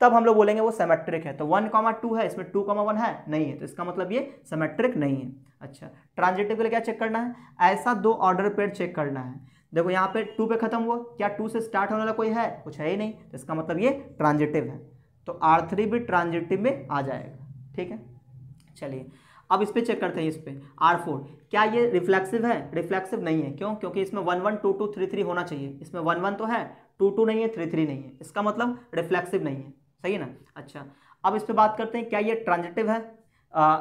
तब हम लोग बोलेंगे वो सेमेट्रिक है तो वन कॉमा टू है इसमें टू कॉमा वन है नहीं है तो इसका मतलब ये सेमेट्रिक नहीं है अच्छा ट्रांजिटिव के लिए क्या चेक करना है ऐसा दो ऑर्डर पेड चेक करना है देखो यहाँ पे टू पे खत्म हुआ क्या टू से स्टार्ट होने वाला कोई है कुछ है ही नहीं तो इसका मतलब ये ट्रांजिटिव है तो आर थ्री भी ट्रांजिटिव में आ जाएगा ठीक है चलिए अब इस पर चेक करते हैं इस पर आर फोर क्या ये रिफ्लेक्सिव है रिफ्लेक्सिव नहीं है क्यों क्योंकि इसमें one one two two three three होना चाहिए इसमें वन वन तो है टू टू नहीं है थ्री थ्री नहीं है इसका मतलब रिफ्लेक्सिव नहीं है सही है ना अच्छा अब इस पर बात करते हैं क्या ये ट्रांजिटिव है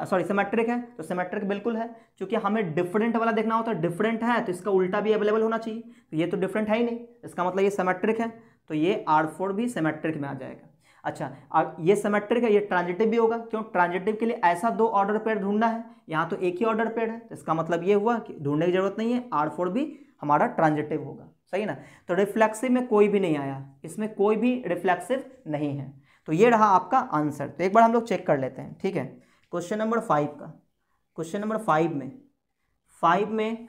सॉरी सिमेट्रिक है तो सिमेट्रिक बिल्कुल है क्योंकि हमें डिफरेंट वाला देखना होता है डिफरेंट है तो इसका उल्टा भी अवेलेबल होना चाहिए तो ये तो डिफरेंट है ही नहीं इसका मतलब ये सिमेट्रिक है तो ये आर फोर भी सिमेट्रिक में आ जाएगा अच्छा अब ये सिमेट्रिक है ये ट्रांजिटिव भी होगा क्यों ट्रांजिटिव के लिए ऐसा दो ऑर्डर पेड ढूंढना है यहाँ तो एक ही ऑर्डर पेड है तो इसका मतलब ये हुआ कि ढूंढने की जरूरत नहीं है आर फोर भी हमारा ट्रांजिटिव होगा सही ना तो रिफ्लेक्सिव में कोई भी नहीं आया इसमें कोई भी रिफ्लेक्सिव नहीं है तो ये रहा आपका आंसर तो एक बार हम लोग चेक कर लेते हैं ठीक है क्वेश्चन नंबर फाइव का क्वेश्चन नंबर फाइव में फाइव में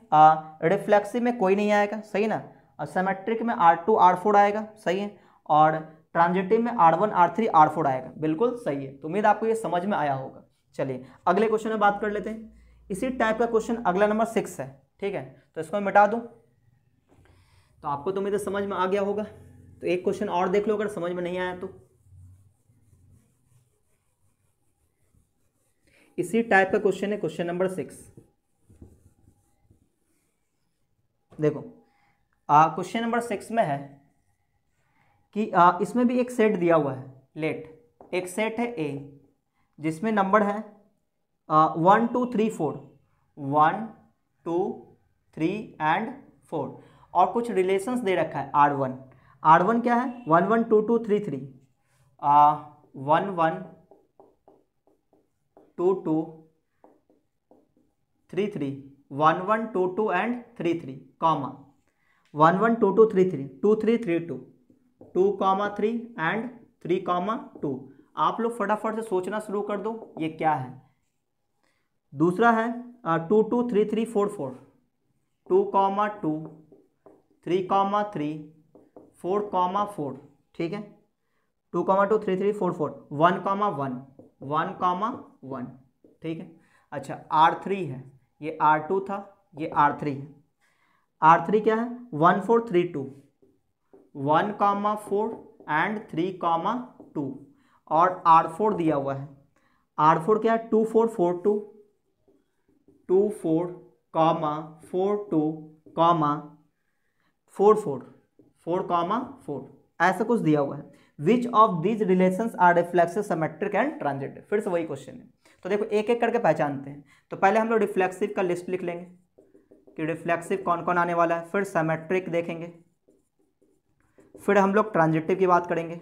रिफ्लेक्सिव में कोई नहीं आएगा सही ना और सेमेट्रिक में आर टू आर फोर आएगा सही है और ट्रांजेटिव में R one R three R four आएगा बिल्कुल सही है तो उम्मीद आपको ये समझ में आया होगा चलिए अगले क्वेश्चन में बात कर लेते हैं इसी टाइप का क्वेश्चन अगला नंबर सिक्स है ठीक है तो इसको मैं मिटा दूँ तो आपको तो उम्मीद समझ में आ गया होगा तो एक क्वेश्चन और देख लो अगर समझ में नहीं आया तो इसी टाइप का क्वेश्चन है क्वेश्चन नंबर सिक्स देखो क्वेश्चन नंबर सिक्स में है कि आ, इसमें भी एक सेट दिया हुआ है लेट एक सेट है ए जिसमें नंबर है one two three four one two three and four और कुछ रिलेशंस दे रखा है आर वन आर वन क्या है one one two two three three one one two two three three one one two two and three three comma one one two two three three two three three two two comma three and three comma two आप लोग फटाफट से सोचना शुरू कर दो ये क्या है दूसरा है two two three three four four two comma two three comma three four comma four ठीक है two comma two three three four four one comma one one comma one ठीक है अच्छा आर थ्री है ये आर टू था ये आर थ्री है आर थ्री क्या है one four three two one comma four and three comma two और आर फोर दिया हुआ है आर फोर क्या है two four four two two four comma four two comma four four four comma four ऐसा कुछ दिया हुआ है which of these relation are reflexive symmetric and transitive फिर से वही क्वेश्चन है तो देखो एक एक करके पहचानते हैं तो पहले हम लोग रिफ्लेक्सिव का लिस्ट लिख लेंगे कि रिफ्लेक्सिव कौन कौन आने वाला है फिर सेमेट्रिक देखेंगे फिर हम लोग ट्रांजिटिव की बात करेंगे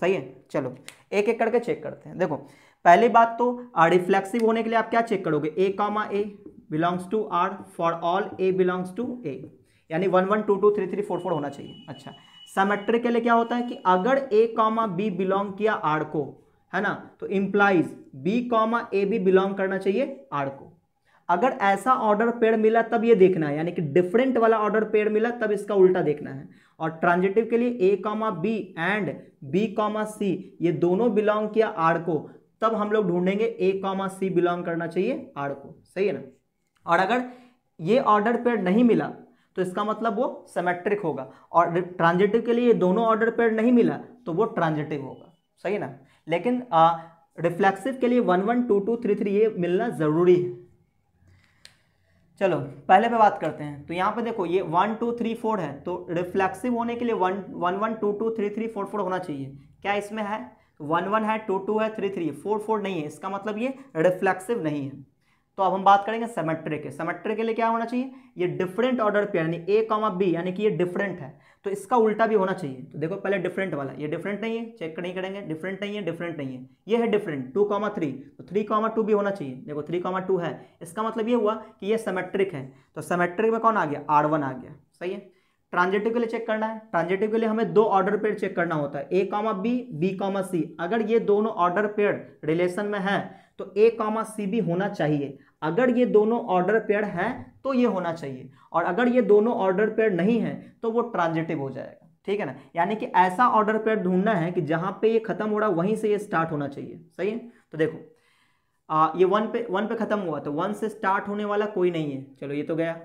सही है चलो एक एक करके चेक करते हैं देखो पहली बात तो रिफ्लेक्सिव होने के लिए आप क्या चेक करोगे A comma A belongs to R for all A belongs to A यानी one one two two three three four four होना चाहिए अच्छा सेमेट्रिक के लिए क्या होता है कि अगर ए कॉमा बी बिलोंग किया आर को है ना तो इम्प्लाइज बी कॉमा ए भी बिलोंग करना चाहिए आर को अगर ऐसा ऑर्डर पेड़ मिला तब ये देखना है यानी कि डिफरेंट वाला ऑर्डर पेड़ मिला तब इसका उल्टा देखना है और ट्रांजिटिव के लिए A comma B and B comma सी ये दोनों बिलोंग किया आर को तब हम लोग ढूंढेंगे ए कॉमा सी बिलोंग करना चाहिए आर को सही है ना और अगर ये ऑर्डर पेड़ नहीं मिला तो इसका मतलब वो सेमेट्रिक होगा और ट्रांजिटिव के लिए ये दोनों ऑर्डर पेड़ नहीं मिला तो वो ट्रांजिटिव होगा सही ना लेकिन रिफ्लेक्सिव के लिए one one two two three three ये मिलना ज़रूरी है चलो पहले पे बात करते हैं तो यहाँ पे देखो ये वन टू थ्री फोर है तो रिफ्लेक्सिव होने के लिए one one one two two three three four four होना चाहिए क्या इसमें है वन वन है टू टू है थ्री थ्री फोर फोर नहीं है इसका मतलब ये रिफ्लेक्सिव नहीं है तो अब हम बात करेंगे सेमेट्रिक के सेमेट्रिक के लिए क्या होना चाहिए ये डिफरेंट ऑर्डर पे यानी ए कॉमा बी यानी कि ये डिफरेंट है तो इसका उल्टा भी होना चाहिए तो देखो पहले डिफरेंट वाला ये डिफरेंट नहीं है चेक नहीं करेंगे डिफरेंट नहीं है डिफरेंट नहीं है ये है डिफरेंट टू कॉमा थ्री तो थ्री कॉमा टू भी होना चाहिए देखो थ्री कॉमा टू है इसका मतलब ये हुआ कि ये सेमेट्रिक है तो सेमेट्रिक में कौन आ गया आर वन आ गया सही है ट्रांजेटिव के लिए चेक करना है ट्रांजेटिव के लिए हमें दो ऑर्डर पेयर चेक करना होता है A comma B B comma C अगर ये दोनों ऑर्डर पेयर रिलेशन में है तो ए कॉमा सी भी होना चाहिए अगर ये दोनों ऑर्डर पेयर हैं तो ये होना चाहिए और अगर ये दोनों ऑर्डर पेयर नहीं है तो वो ट्रांजिटिव हो जाएगा ठीक है ना यानी कि ऐसा ऑर्डर पेयर ढूंढना है कि जहां पे ये खत्म हो रहा वहीं से ये स्टार्ट होना चाहिए सही है तो देखो आ, ये वन पे वन पे खत्म हुआ तो वन से स्टार्ट होने वाला कोई नहीं है चलो ये तो गया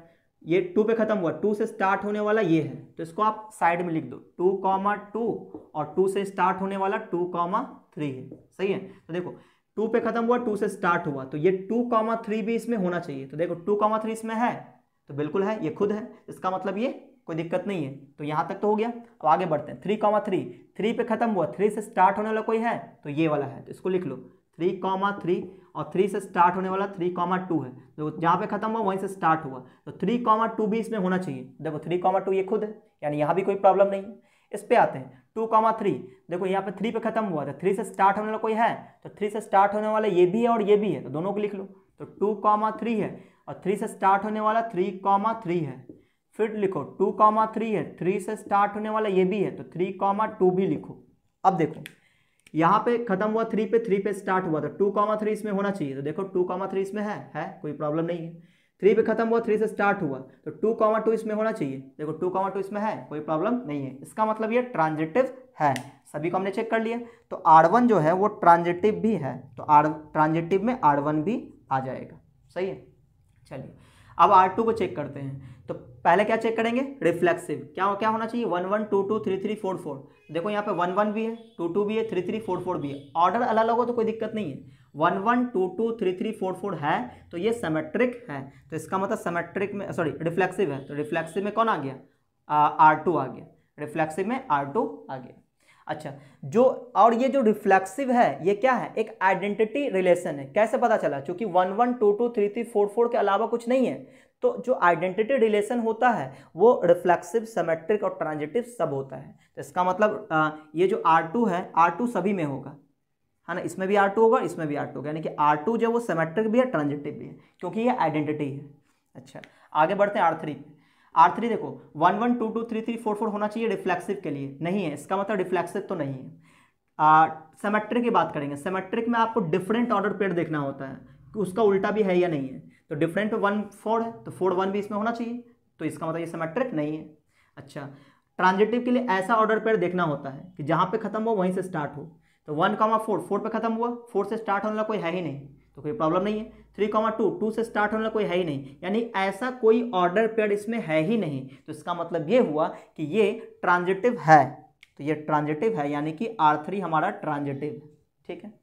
ये टू पे खत्म हुआ टू से स्टार्ट होने वाला ये है तो इसको आप साइड में लिख दो टू कॉमा टू और टू से स्टार्ट होने वाला टू कॉमा थ्री है सही है तो देखो टू पे खत्म हुआ टू से स्टार्ट हुआ तो ये टू कामा थ्री भी इसमें होना चाहिए तो देखो टू कामा थ्री इसमें है तो बिल्कुल है ये खुद है इसका मतलब ये कोई दिक्कत नहीं है तो यहाँ तक तो हो गया अब आगे बढ़ते हैं थ्री कॉमा थ्री थ्री पे खत्म हुआ थ्री से स्टार्ट होने वाला कोई है तो ये वाला है तो इसको लिख लो थ्री कॉमा थ्री और थ्री से स्टार्ट होने वाला थ्री कॉमा टू है तो जहाँ पे खत्म हुआ वहीं से स्टार्ट हुआ तो थ्री कॉमा टू भी इसमें होना चाहिए देखो थ्री कॉमा टू ये खुद है यानी यहाँ भी कोई प्रॉब्लम नहीं है इस पर आते हैं टू कामा थ्री देखो यहाँ पे थ्री पे खत्म हुआ था थ्री से स्टार्ट होने वाला कोई है तो थ्री से स्टार्ट होने वाला ये भी है और ये भी है तो दोनों को लिख लो तो टू कामा थ्री है और थ्री से स्टार्ट होने वाला थ्री कामा थ्री है फिर लिखो टू कामा थ्री है थ्री से स्टार्ट होने वाला ये भी है तो थ्री कामा टू भी लिखो अब देखो यहाँ पे खत्म हुआ थ्री पे थ्री पे स्टार्ट हुआ था टू कामा थ्री इसमें होना चाहिए तो देखो टू कामा थ्री इसमें है है कोई प्रॉब्लम नहीं है थ्री पे खत्म हुआ थ्री से स्टार्ट हुआ तो टू कॉमा टू इसमें होना चाहिए देखो टू कॉमा टू इसमें है कोई प्रॉब्लम नहीं है इसका मतलब ये ट्रांजिटिव है सभी को हमने चेक कर लिया तो आर वन जो है वो ट्रांजिटिव भी है तो आर ट्रांजिटिव में आर वन भी आ जाएगा सही है चलिए अब आर टू को चेक करते हैं तो पहले क्या चेक करेंगे रिफ्लेक्सिव क्या क्या होना चाहिए one one two two three three four four देखो यहाँ पे वन वन भी है टू टू भी है थ्री थ्री फोर फोर भी है ऑर्डर अलग अलग हो तो कोई दिक्कत नहीं है one one two two three three four four है तो ये सेमेट्रिक है तो इसका मतलब सेमेट्रिक में सॉरी रिफ्लेक्सिव है तो रिफ्लेक्सिव में कौन आ गया आर टू आ गया रिफ्लेक्सिव में आर टू आ गया अच्छा जो और ये जो रिफ्लेक्सिव है ये क्या है एक आइडेंटिटी रिलेशन है कैसे पता चला क्योंकि one one two two three three four four के अलावा कुछ नहीं है तो जो आइडेंटिटी रिलेशन होता है वो रिफ्लेक्सिव सेमेट्रिक और ट्रांजिटिव सब होता है तो इसका मतलब ये जो आर टू है आर टू सभी में होगा है ना इसमें भी आर टू होगा इसमें भी आर टू होगा यानी कि आर टू जो वो सेमेट्रिक भी है ट्रांजिटिव भी है क्योंकि ये आइडेंटिटी है अच्छा आगे बढ़ते हैं आर थ्री आर थ्री देखो one one two two three three four four होना चाहिए रिफ्लेक्सिव के लिए नहीं है इसका मतलब रिफ्लेक्सिव तो नहीं है सेमेट्रिक की बात करेंगे सेमेट्रिक में आपको डिफरेंट ऑर्डर पेड देखना होता है कि उसका उल्टा भी है या नहीं है तो डिफरेंट वन फोर है तो फोर वन भी इसमें होना चाहिए तो इसका मतलब ये सेमेट्रिक नहीं है अच्छा ट्रांजिटिव के लिए ऐसा ऑर्डर पेड देखना होता है कि जहाँ पे खत्म हो वहीं से स्टार्ट हो तो वन कामा फोर फोर पर खत्म हुआ फोर से स्टार्ट होने वाला कोई है ही नहीं तो कोई प्रॉब्लम नहीं है थ्री कॉमा टू टू से स्टार्ट होने वाला कोई है ही नहीं यानी ऐसा कोई ऑर्डर पेयर इसमें है ही नहीं तो इसका मतलब ये हुआ कि ये ट्रांजिटिव है तो ये ट्रांजिटिव है यानी कि आर थ्री हमारा ट्रांजिटिव है ठीक है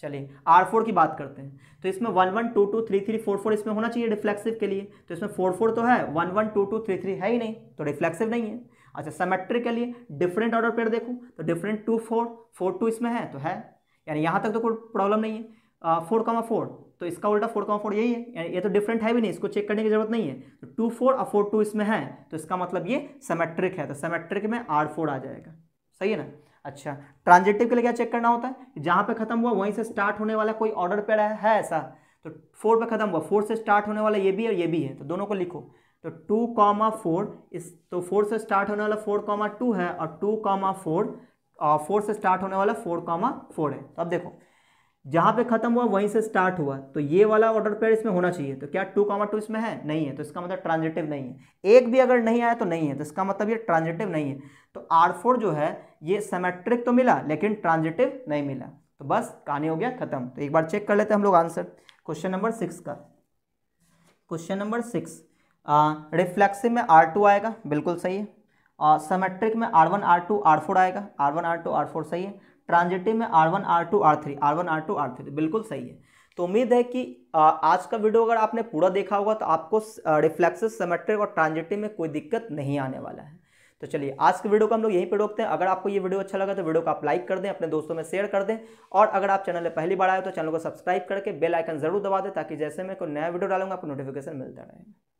चलिए आर फोर की बात करते हैं तो इसमें one one two two three three four four इसमें होना चाहिए रिफ्लेक्सिव के लिए तो इसमें फोर फोर तो है one one two two three three है ही नहीं तो रिफ्लेक्सिव नहीं है अच्छा सेमेट्रिक के लिए डिफरेंट ऑर्डर पेयर देखो तो different two four four two इसमें है तो है यानी यहाँ तक तो कोई प्रॉब्लम नहीं है फोर कमा फोर तो इसका उल्टा फोर कमा फोर यही है यानी ये तो डिफरेंट है भी नहीं इसको चेक करने की जरूरत नहीं है तो टू फोर और फोर टू इसमें है तो इसका मतलब ये सेमेट्रिक है तो सेमेट्रिक में आर फोर आ जाएगा सही है ना अच्छा ट्रांजेटिव के लिए क्या चेक करना होता है जहाँ पर खत्म हुआ वहीं से स्टार्ट होने वाला कोई ऑर्डर पेयर है, ऐसा तो फोर पे खत्म हुआ फोर से स्टार्ट होने वाला ये भी है ये भी है तो दोनों को लिखो तो टू कॉमा फोर इस तो फोर से स्टार्ट होने वाला फोर कॉमा टू है और टू कॉमा फोर फोर से स्टार्ट होने वाला फोर कॉमा फोर है तो अब देखो जहाँ पे खत्म हुआ वहीं से स्टार्ट हुआ तो ये वाला ऑर्डर पेयर इसमें होना चाहिए तो क्या टू कामा टू इसमें है नहीं है तो इसका मतलब ट्रांजेटिव नहीं है एक भी अगर नहीं आया तो नहीं है तो इसका मतलब ये ट्रांजेटिव नहीं है तो आर फोर जो है ये सेमेट्रिक तो मिला लेकिन ट्रांजेटिव नहीं मिला तो बस कहानी हो गया खत्म तो एक बार चेक कर लेते हैं हम लोग आंसर क्वेश्चन नंबर सिक्स का क्वेश्चन नंबर सिक्स रिफ्लेक्सिव में आर टू आएगा बिल्कुल सही है समेट्रिक में R one R two R four आएगा R one R two R four सही है ट्रांजिटिव में R one R two R three R one R two R three बिल्कुल सही है तो उम्मीद है कि आज का वीडियो अगर आपने पूरा देखा होगा तो आपको रिफ्लेक्सिव समेट्रिक और ट्रांजिटिव में कोई दिक्कत नहीं आने वाला है तो चलिए आज के वीडियो को हम लोग यहीं पर रोकते हैं अगर आपको ये वीडियो अच्छा लगा तो वीडियो को आप लाइक कर दें अपने दोस्तों में शेयर कर दें और अगर आप चैनल में पहली बार आए तो चैनल को सब्सक्राइब करके बेल आइकन जरूर दबा दें ताकि जैसे मैं कोई नया वीडियो डालूंगा आपको नोटिफिकेशन मिलता रहे